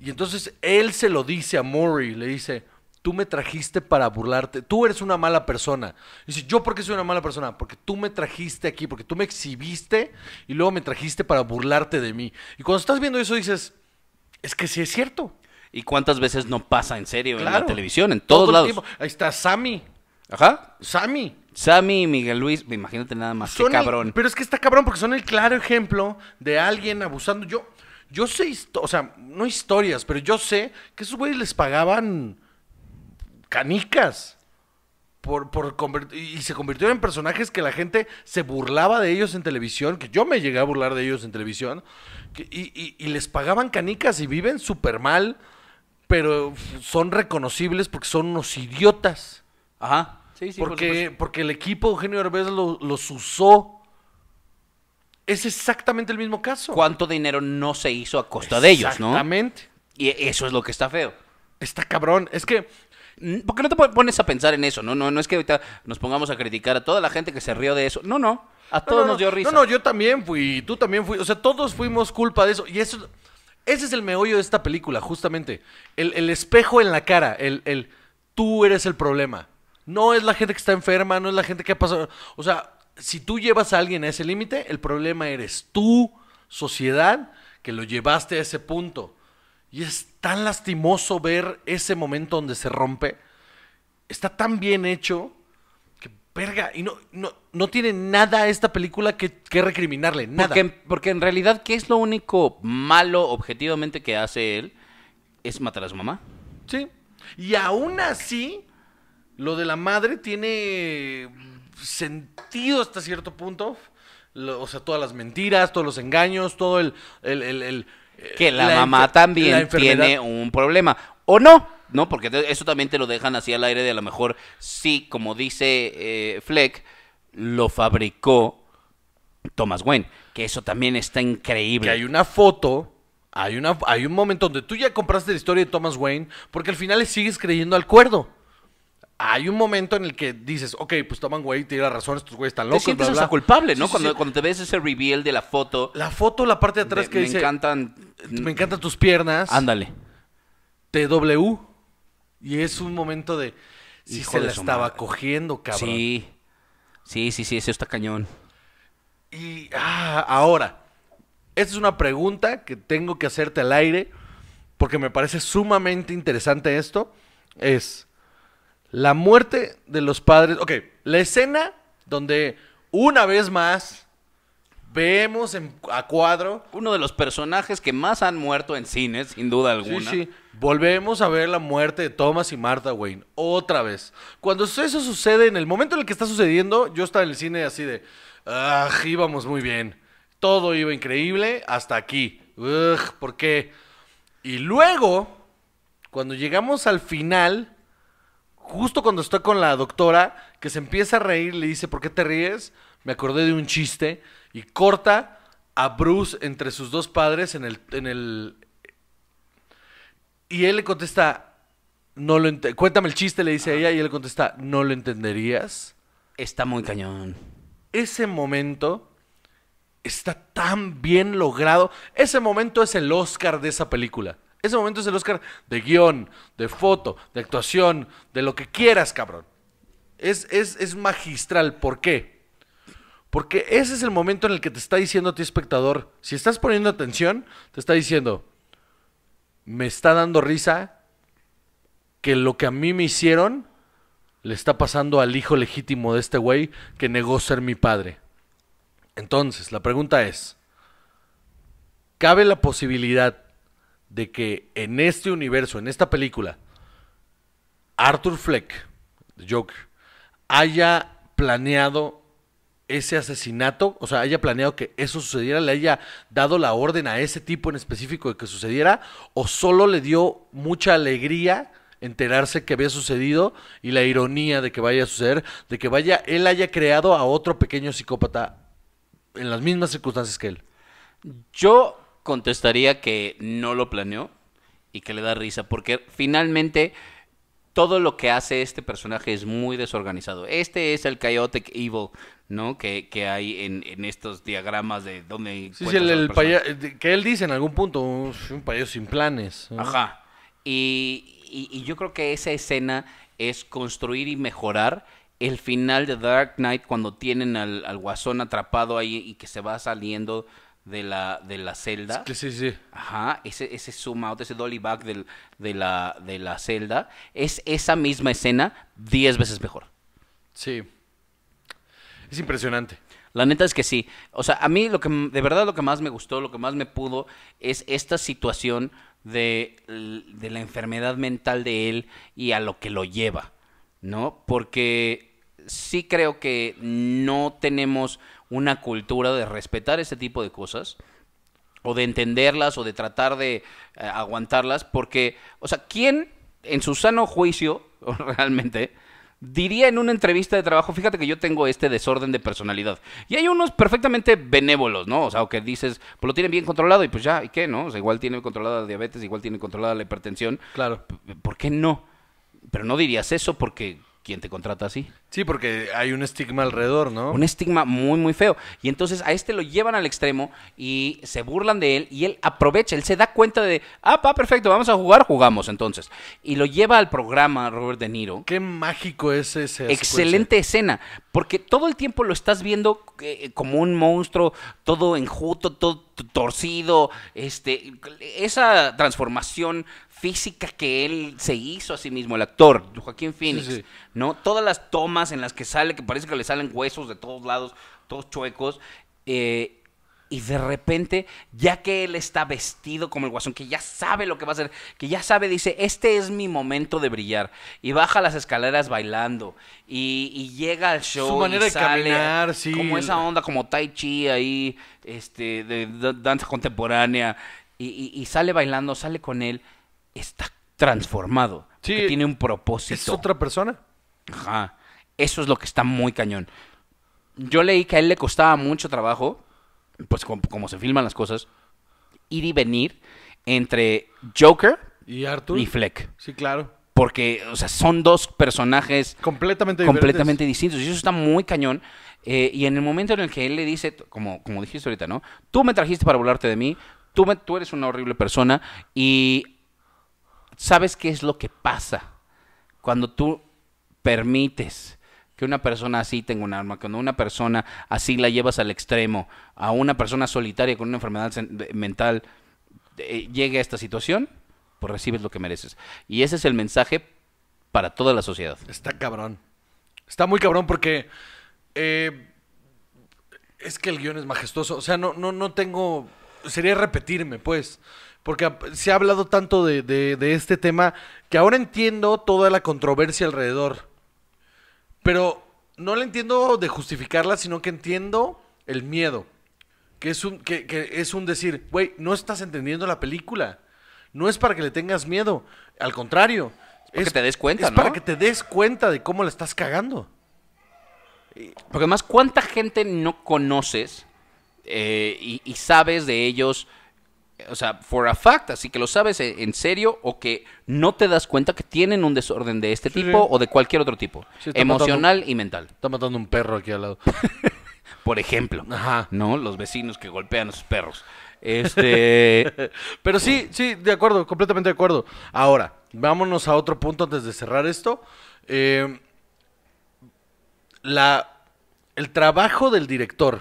y entonces él se lo dice a Murray, le dice, tú me trajiste para burlarte, tú eres una mala persona. Y dice, ¿yo por qué soy una mala persona? Porque tú me trajiste aquí, porque tú me exhibiste y luego me trajiste para burlarte de mí. Y cuando estás viendo eso dices, es que sí es cierto. ¿Y cuántas veces no pasa en serio en la televisión? En todos lados. Ahí está Sammy. Ajá. Sammy. Sammy y Miguel Luis, imagínate nada más, qué cabrón. pero es que está cabrón porque son el claro ejemplo de alguien abusando. Yo, yo sé, o sea, no historias, pero yo sé que esos güeyes les pagaban canicas. Por, y se convirtieron en personajes que la gente se burlaba de ellos en televisión, que yo me llegué a burlar de ellos en televisión, y, les pagaban canicas y viven súper mal, pero son reconocibles porque son unos idiotas. Ajá. Sí, sí, porque, porque el equipo Eugenio Herbés los usó. Es exactamente el mismo caso. ¿Cuánto dinero no se hizo a costa de ellos, no? Exactamente. Y eso es lo que está feo. Está cabrón. Es que porque no te pones a pensar en eso, ¿no? No, no es que ahorita nos pongamos a criticar a toda la gente que se rió de eso. No, no. A todos nos dio risa. No, no, yo también fui, tú también fui. O sea, todos fuimos culpa de eso. Y eso. Ese es el meollo de esta película, justamente. El, espejo en la cara. El, el tú eres el problema. No es la gente que está enferma, no es la gente que ha pasado. O sea, si tú llevas a alguien a ese límite, el problema eres tú, sociedad, que lo llevaste a ese punto. Y es tan lastimoso ver ese momento donde se rompe. Está tan bien hecho que, verga, y no, no, tiene nada esta película que, recriminarle, nada. Porque, en realidad, ¿qué es lo único malo objetivamente que hace él? Es matar a su mamá. Sí. Y aún así, lo de la madre tiene sentido hasta cierto punto. o sea, todas las mentiras, todos los engaños, todo el, el que la, mamá también tiene un problema. ¿O no? ¿No? Porque eso también te lo dejan así al aire de a lo mejor sí, como dice eh, Fleck, lo fabricó Thomas Wayne. Que eso también está increíble. Que hay una foto hay, una, hay un momento donde tú ya compraste la historia de Thomas Wayne porque al final le sigues creyendo al cuerdo hay un momento en el que dices, ok, pues toman güey, tiene la razón, estos güeyes están locos. Te sientes bla, hasta culpable, ¿no? cuando, te ves ese reveal de la foto. La foto, la parte de atrás que dice. Me encantan. Me encantan tus piernas. Ándale. TW. Y es un momento de. Si se la estaba cogiendo, cabrón. Sí. Sí, sí, sí, está cañón. Y ah, ahora, esta es una pregunta que tengo que hacerte al aire, porque me parece sumamente interesante esto. Es. La muerte de los padres. Ok, la escena donde una vez más vemos en, a cuadro. Uno de los personajes que más han muerto en cines, sin duda alguna. Sí, sí. Volvemos a ver la muerte de Thomas y Martha Wayne. Otra vez. Cuando eso sucede, en el momento en el que está sucediendo, yo estaba en el cine así de. ¡Ah! Íbamos muy bien. Todo iba increíble hasta aquí. Ugh, ¿Por qué? Y luego, cuando llegamos al final justo cuando estoy con la doctora, que se empieza a reír, le dice, ¿por qué te ríes? Me acordé de un chiste y corta a Bruce entre sus dos padres en el... En el... Y él le contesta, no lo cuéntame el chiste, le dice ella, y él le contesta, no lo entenderías. Está muy cañón. Ese momento está tan bien logrado. Ese momento es el Oscar de esa película. Ese momento es el Oscar de guión, de foto, de actuación, de lo que quieras, cabrón. Es, es, es magistral. ¿Por qué? Porque ese es el momento en el que te está diciendo a ti, espectador, si estás poniendo atención, te está diciendo, me está dando risa que lo que a mí me hicieron le está pasando al hijo legítimo de este güey que negó ser mi padre. Entonces, la pregunta es, ¿cabe la posibilidad de que en este universo, en esta película, Arthur Fleck, Joker, haya planeado ese asesinato, o sea, haya planeado que eso sucediera, le haya dado la orden a ese tipo en específico de que sucediera, o solo le dio mucha alegría enterarse que había sucedido y la ironía de que vaya a suceder, de que vaya, él haya creado a otro pequeño psicópata en las mismas circunstancias que él. Yo contestaría que no lo planeó y que le da risa, porque finalmente todo lo que hace este personaje es muy desorganizado. Este es el chaotic evil, ¿no? Que, que hay en, estos diagramas de donde... que él dice en algún punto, un payaso sin planes. Ajá. Y, y, y, yo creo que esa escena es construir y mejorar el final de Dark Knight cuando tienen al, al guasón atrapado ahí y que se va saliendo de la, de la celda. Sí, sí, Ajá, ese, ese out, ese dolly back de, la, de la celda, es esa misma escena diez veces mejor. Sí. Es impresionante. La neta es que sí. O sea, a mí lo que de verdad lo que más me gustó, lo que más me pudo, es esta situación de, de la enfermedad mental de él y a lo que lo lleva, ¿no? Porque sí creo que no tenemos una cultura de respetar ese tipo de cosas o de entenderlas o de tratar de eh, aguantarlas, porque, o sea, ¿quién en su sano juicio realmente diría en una entrevista de trabajo, fíjate que yo tengo este desorden de personalidad? Y hay unos perfectamente benévolos, ¿no? O sea, o que dices, pues lo tienen bien controlado y pues ya, ¿y qué, no? O sea, igual tiene controlada la diabetes, igual tiene controlada la hipertensión. Claro. ¿Por qué no? Pero no dirías eso porque ¿Quién te contrata así. Sí, porque hay un estigma alrededor, ¿no? Un estigma muy, muy feo. Y entonces a este lo llevan al extremo y se burlan de él y él aprovecha, él se da cuenta de, ah, pa, perfecto, vamos a jugar, jugamos entonces. Y lo lleva al programa Robert De Niro. Qué mágico es ese. Excelente escena, porque todo el tiempo lo estás viendo eh, como un monstruo, todo enjuto, todo torcido, este, esa transformación física que él se hizo a sí mismo, el actor, Joaquín Phoenix, ¿no? Todas las tomas en las que sale, que parece que le salen huesos de todos lados, todos chuecos, eh, y de repente, ya que él está vestido como el guasón, que ya sabe lo que va a hacer, que ya sabe, dice, este es mi momento de brillar. Y baja las escaleras bailando. Y, llega al show. sale, Como esa onda, como Tai Chi ahí, este, de, danza contemporánea. y sale bailando, sale con él está transformado. Sí, tiene un propósito. Es otra persona. Ajá. Eso es lo que está muy cañón. Yo leí que a él le costaba mucho trabajo, pues como, se filman las cosas, ir y venir entre Joker y Arthur Fleck. Sí, claro. Porque, o sea, son dos personajes completamente, completamente distintos. Y eso está muy cañón. Eh, y en el momento en el que él le dice, como, como dijiste ahorita, ¿no? Tú me trajiste para volarte de mí, tú, tú eres una horrible persona y ¿Sabes qué es lo que pasa cuando tú permites que una persona así tenga un arma, cuando una persona así la llevas al extremo, a una persona solitaria con una enfermedad mental eh, llegue a esta situación? Pues recibes lo que mereces. Y ese es el mensaje para toda la sociedad. Está cabrón. Está muy cabrón porque... Eh, es que el guión es majestuoso. O sea, no, no, no tengo. Sería repetirme, pues porque se ha hablado tanto de, este tema que ahora entiendo toda la controversia alrededor. Pero no la entiendo de justificarla, sino que entiendo el miedo. Que es un, que, es un decir, güey, no estás entendiendo la película. No es para que le tengas miedo. Al contrario. Es, para que te des cuenta, es para que te des cuenta de cómo la estás cagando. Porque además, ¿cuánta gente no conoces eh, y sabes de ellos? o sea, for a fact, así que lo sabes eh, en serio o que no te das cuenta que tienen un desorden de este tipo o de cualquier otro tipo, emocional y mental. Está matando un perro aquí al lado. Por ejemplo, Ajá. ¿no? Los vecinos que golpean a sus perros. Este, pero sí, sí, de acuerdo, completamente de acuerdo. Ahora, vámonos a otro punto antes de cerrar esto. Eh, la, el trabajo del director,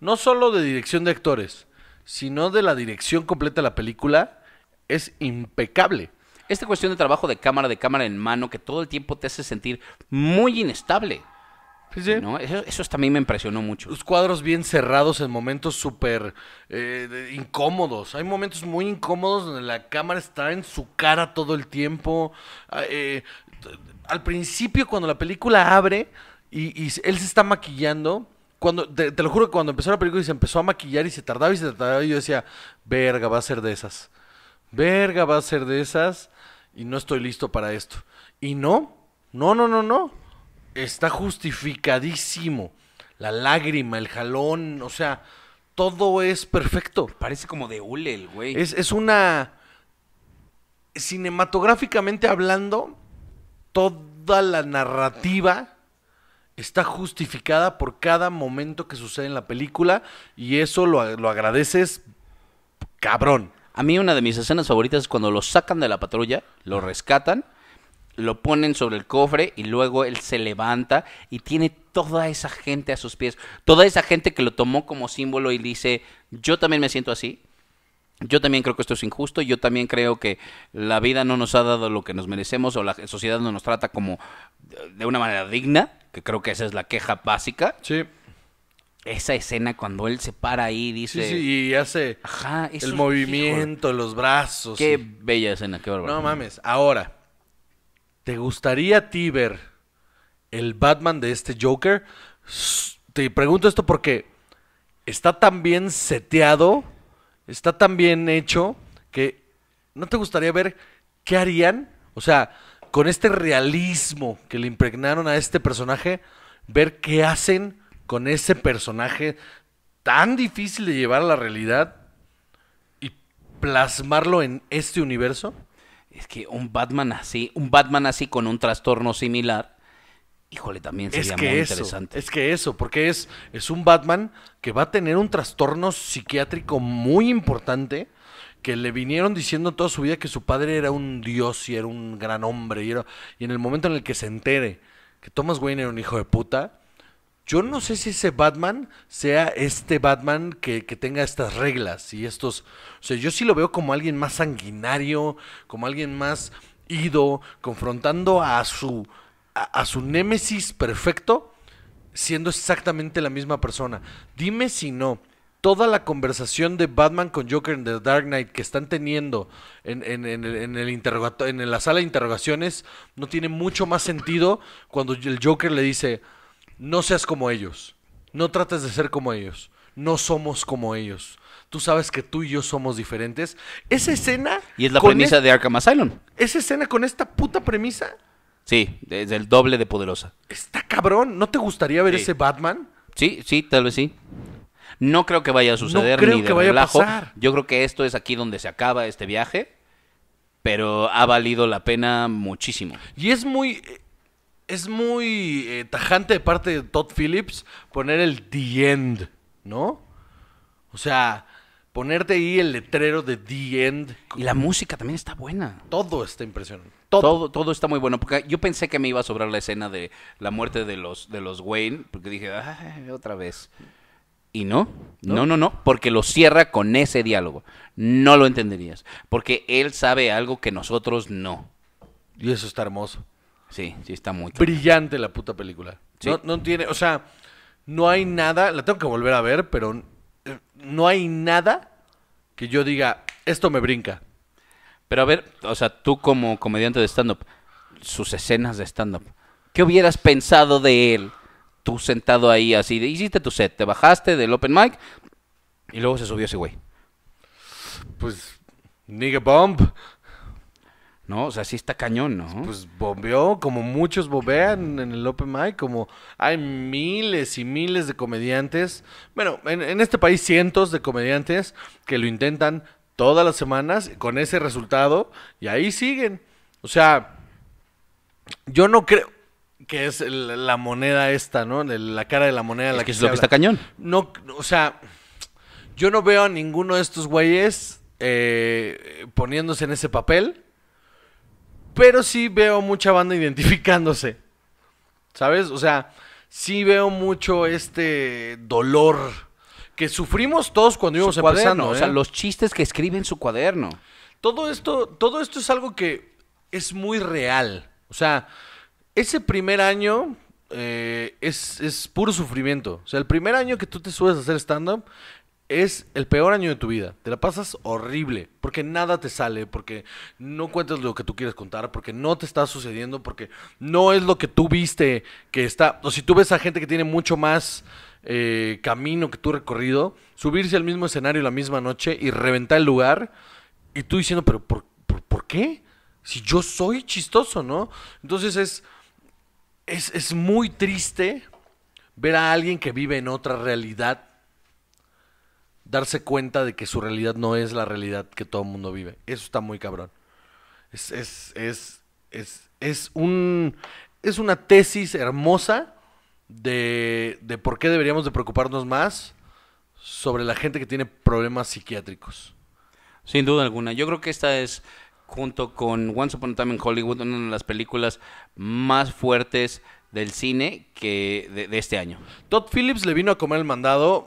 no solo de dirección de actores, sino de la dirección completa de la película, es impecable. Esta cuestión de trabajo de cámara, de cámara en mano, que todo el tiempo te hace sentir muy inestable. Sí, sí. Eso, también me impresionó mucho. Los cuadros bien cerrados en momentos súper eh, incómodos. Hay momentos muy incómodos donde la cámara está en su cara todo el tiempo. Ah, eh, al principio, cuando la película abre y él se está maquillando, cuando, te, lo juro que cuando empezó la película y se empezó a maquillar y se tardaba y se tardaba, yo decía, verga, va a ser de esas. Verga, va a ser de esas y no estoy listo para esto. Y no, no, no, no, no. Está justificadísimo. La lágrima, el jalón, o sea, todo es perfecto. Parece como de hule el güey. Es, es una... Cinematográficamente hablando, toda la narrativa está justificada por cada momento que sucede en la película y eso lo, agradeces cabrón. A mí una de mis escenas favoritas es cuando lo sacan de la patrulla, lo rescatan, lo ponen sobre el cofre y luego él se levanta y tiene toda esa gente a sus pies, toda esa gente que lo tomó como símbolo y dice, yo también me siento así, yo también creo que esto es injusto, yo también creo que la vida no nos ha dado lo que nos merecemos o la sociedad no nos trata como de una manera digna, que creo que esa es la queja básica. Sí. Esa escena cuando él se para ahí y dice... Sí, y hace el movimiento, los brazos. Qué bella escena, qué bárbaro. No mames, ahora, ¿te gustaría ti a ver el Batman de este Joker? Te pregunto esto porque está tan bien seteado está tan bien hecho que ¿no te gustaría ver qué harían? O sea, con este realismo que le impregnaron a este personaje, ver qué hacen con ese personaje tan difícil de llevar a la realidad y plasmarlo en este universo. Es que un Batman así, un Batman así con un trastorno similar, híjole, también sería muy interesante. Es que eso, porque es, es un Batman que va a tener un trastorno psiquiátrico muy importante que le vinieron diciendo toda su vida que su padre era un dios y era un gran hombre. Y, y en el momento en el que se entere que Thomas Wayne era un hijo de puta, yo no sé si ese Batman sea este Batman que, que, tenga estas reglas y estos... O sea, yo sí lo veo como alguien más sanguinario, como alguien más ido, confrontando a su, a, su némesis perfecto siendo exactamente la misma persona. Dime si no toda la conversación de Batman con Joker en The Dark Knight que están teniendo en, el en la sala de interrogaciones no tiene mucho más sentido cuando el Joker le dice, no seas como ellos, no trates de ser como ellos, no somos como ellos. Tú sabes que tú y yo somos diferentes. Esa escena... Y es la premisa de Arkham Asylum. Esa escena con esta puta premisa Sí, es el doble de poderosa. Está cabrón. ¿No te gustaría ver ese Batman? Sí, sí, tal vez sí. No creo que vaya a suceder ni que Yo creo que esto es aquí donde se acaba este viaje, pero ha valido la pena muchísimo. Y es muy. Es muy eh, tajante de parte de Todd Phillips poner el The End, ¿no? O sea, ponerte ahí el letrero de The End. Y la música también está buena. Todo está impresionante. Todo. todo. está muy bueno. Porque yo pensé que me iba a sobrar la escena de la muerte de los, de los Wayne. Porque dije, otra vez. Y no, no, no, no, porque lo cierra con ese diálogo. No lo entenderías. Porque él sabe algo que nosotros no. Y eso está hermoso. Sí, sí, está muy. Brillante la puta película. No, no tiene, o sea, no hay nada. La tengo que volver a ver, pero eh, no hay nada que yo diga, esto me brinca. Pero a ver, o sea, tú como comediante de stand-up, sus escenas de stand-up, ¿qué hubieras pensado de él? Tú sentado ahí así, hiciste tu set, te bajaste del open mic y luego se subió ese güey. Pues, nigga bomb. ¿no? O sea, sí está cañón, ¿no? Pues bombeó, como muchos bombean en el Open Mic, como hay miles y miles de comediantes, bueno, en, este país cientos de comediantes que lo intentan todas las semanas con ese resultado y ahí siguen. O sea, yo no creo que es la moneda esta, ¿no? La cara de la moneda. la que, lo que está cañón. No, o sea, yo no veo a ninguno de estos güeyes eh, poniéndose en ese papel pero sí veo mucha banda identificándose. ¿Sabes? O sea, sí veo mucho este dolor que sufrimos todos cuando íbamos a empezando. O sea, ¿eh? los chistes que escriben en su cuaderno. Todo esto, todo esto es algo que es muy real. O sea, ese primer año eh, es, es, puro sufrimiento. O sea, el primer año que tú te subes a hacer stand-up es el peor año de tu vida. Te la pasas horrible, porque nada te sale, porque no cuentas lo que tú quieres contar, porque no te está sucediendo, porque no es lo que tú viste que está. O si tú ves a gente que tiene mucho más eh, camino que tú recorrido, subirse al mismo escenario la misma noche y reventar el lugar, y tú diciendo, pero ¿por, qué? Si yo soy chistoso, ¿no? Entonces es, es, es muy triste ver a alguien que vive en otra realidad darse cuenta de que su realidad no es la realidad que todo el mundo vive. Eso está muy cabrón. Es, es, es, es, un, es una tesis hermosa de, de por qué deberíamos de preocuparnos más sobre la gente que tiene problemas psiquiátricos. Sin duda alguna. Yo creo que esta es, junto con Once Upon a Time in Hollywood, una de las películas más fuertes del cine que de, de este año. Todd Phillips le vino a comer el mandado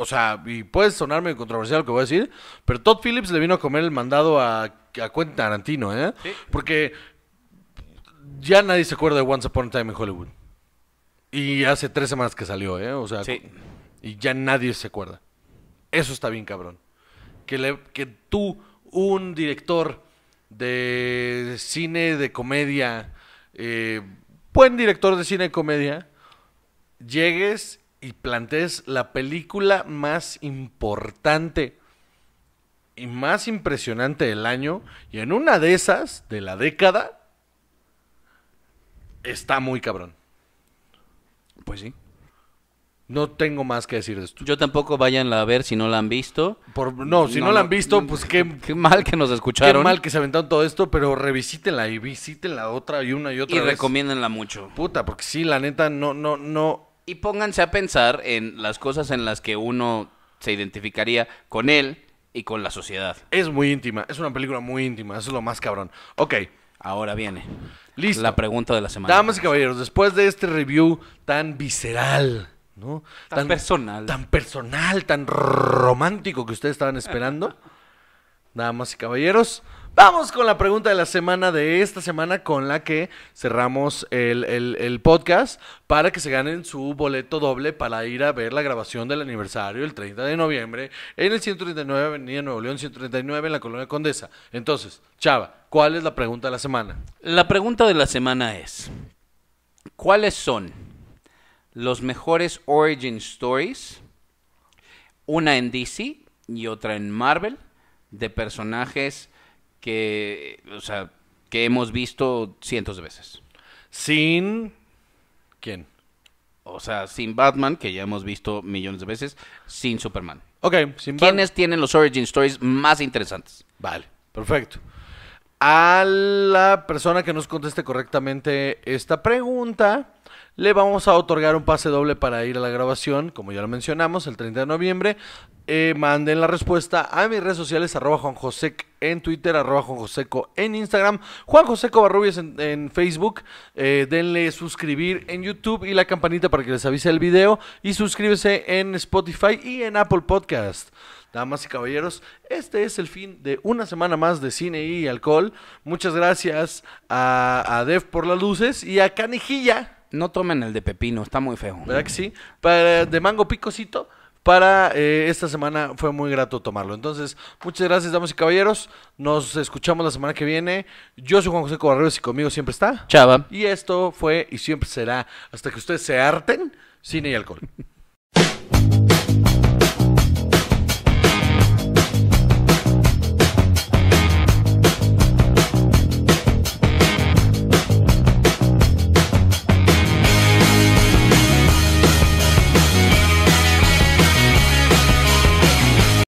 o sea, y puede sonarme controversial lo que voy a decir, pero Todd Phillips le vino a comer el mandado a, a Quentin Tarantino, ¿eh? Porque ya nadie se acuerda de Once Upon a Time in Hollywood. Y hace tres semanas que salió, ¿eh? O sea, sí. y ya nadie se acuerda. Eso está bien, cabrón. Que, que tú, un director de cine de comedia, eh, buen director de cine y comedia, llegues y plantees la película más importante y más impresionante del año, y en una de esas, de la década, está muy cabrón. Pues sí. No tengo más que decir de esto. Yo tampoco váyanla a ver si no la han visto. no, si no, la han visto, pues qué, qué, mal que nos escucharon. Qué mal que se aventaron todo esto, pero revisítenla y visítenla otra y una y otra. Y recomiéndenla mucho. Puta, porque sí, la neta, no, no, no. Y pónganse a pensar en las cosas en las que uno se identificaría con él y con la sociedad. Es muy íntima, es una película muy íntima, eso es lo más cabrón. Ok. Ahora viene. Listo. La pregunta de la semana. Damas y caballeros, después de este review tan visceral, ¿no? tan personal. Tan personal, tan romántico que ustedes estaban esperando. Damas y caballeros, Vamos con la pregunta de la semana de esta semana con la que cerramos el, podcast para que se ganen su boleto doble para ir a ver la grabación del aniversario el 30 de noviembre en el 139 Avenida Nuevo León 139 en la Colonia Condesa. Entonces, Chava, ¿cuál es la pregunta de la semana? La pregunta de la semana es, ¿cuáles son los mejores origin stories? Una en DC y otra en Marvel de personajes que, o sea, que hemos visto cientos de veces. Sin... ¿Quién? O sea, sin Batman, que ya hemos visto millones de veces, sin Superman. Ok, sin ¿Quiénes tienen los origin stories más interesantes? Vale, perfecto. A la persona que nos conteste correctamente esta pregunta, le vamos a otorgar un pase doble para ir a la grabación, como ya lo mencionamos, el 30 de noviembre. Eh, manden la respuesta a mis redes sociales, arroba juanjosec en Twitter, arroba juanjoseco en Instagram, juanjoseco barrubias en, en Facebook. Eh, denle suscribir en YouTube y la campanita para que les avise el video. Y suscríbese en Spotify y en Apple Podcast. Damas y caballeros, este es el fin de una semana más de cine y alcohol. Muchas gracias a, a Dev por las luces y a Canijilla no tomen el de pepino, está muy feo. ¿Verdad que sí? Para, de mango picosito, para eh, esta semana fue muy grato tomarlo. Entonces, muchas gracias, damas y caballeros. Nos escuchamos la semana que viene. Yo soy Juan José Cobarreros y conmigo siempre está Chava. Y esto fue y siempre será hasta que ustedes se harten cine y alcohol.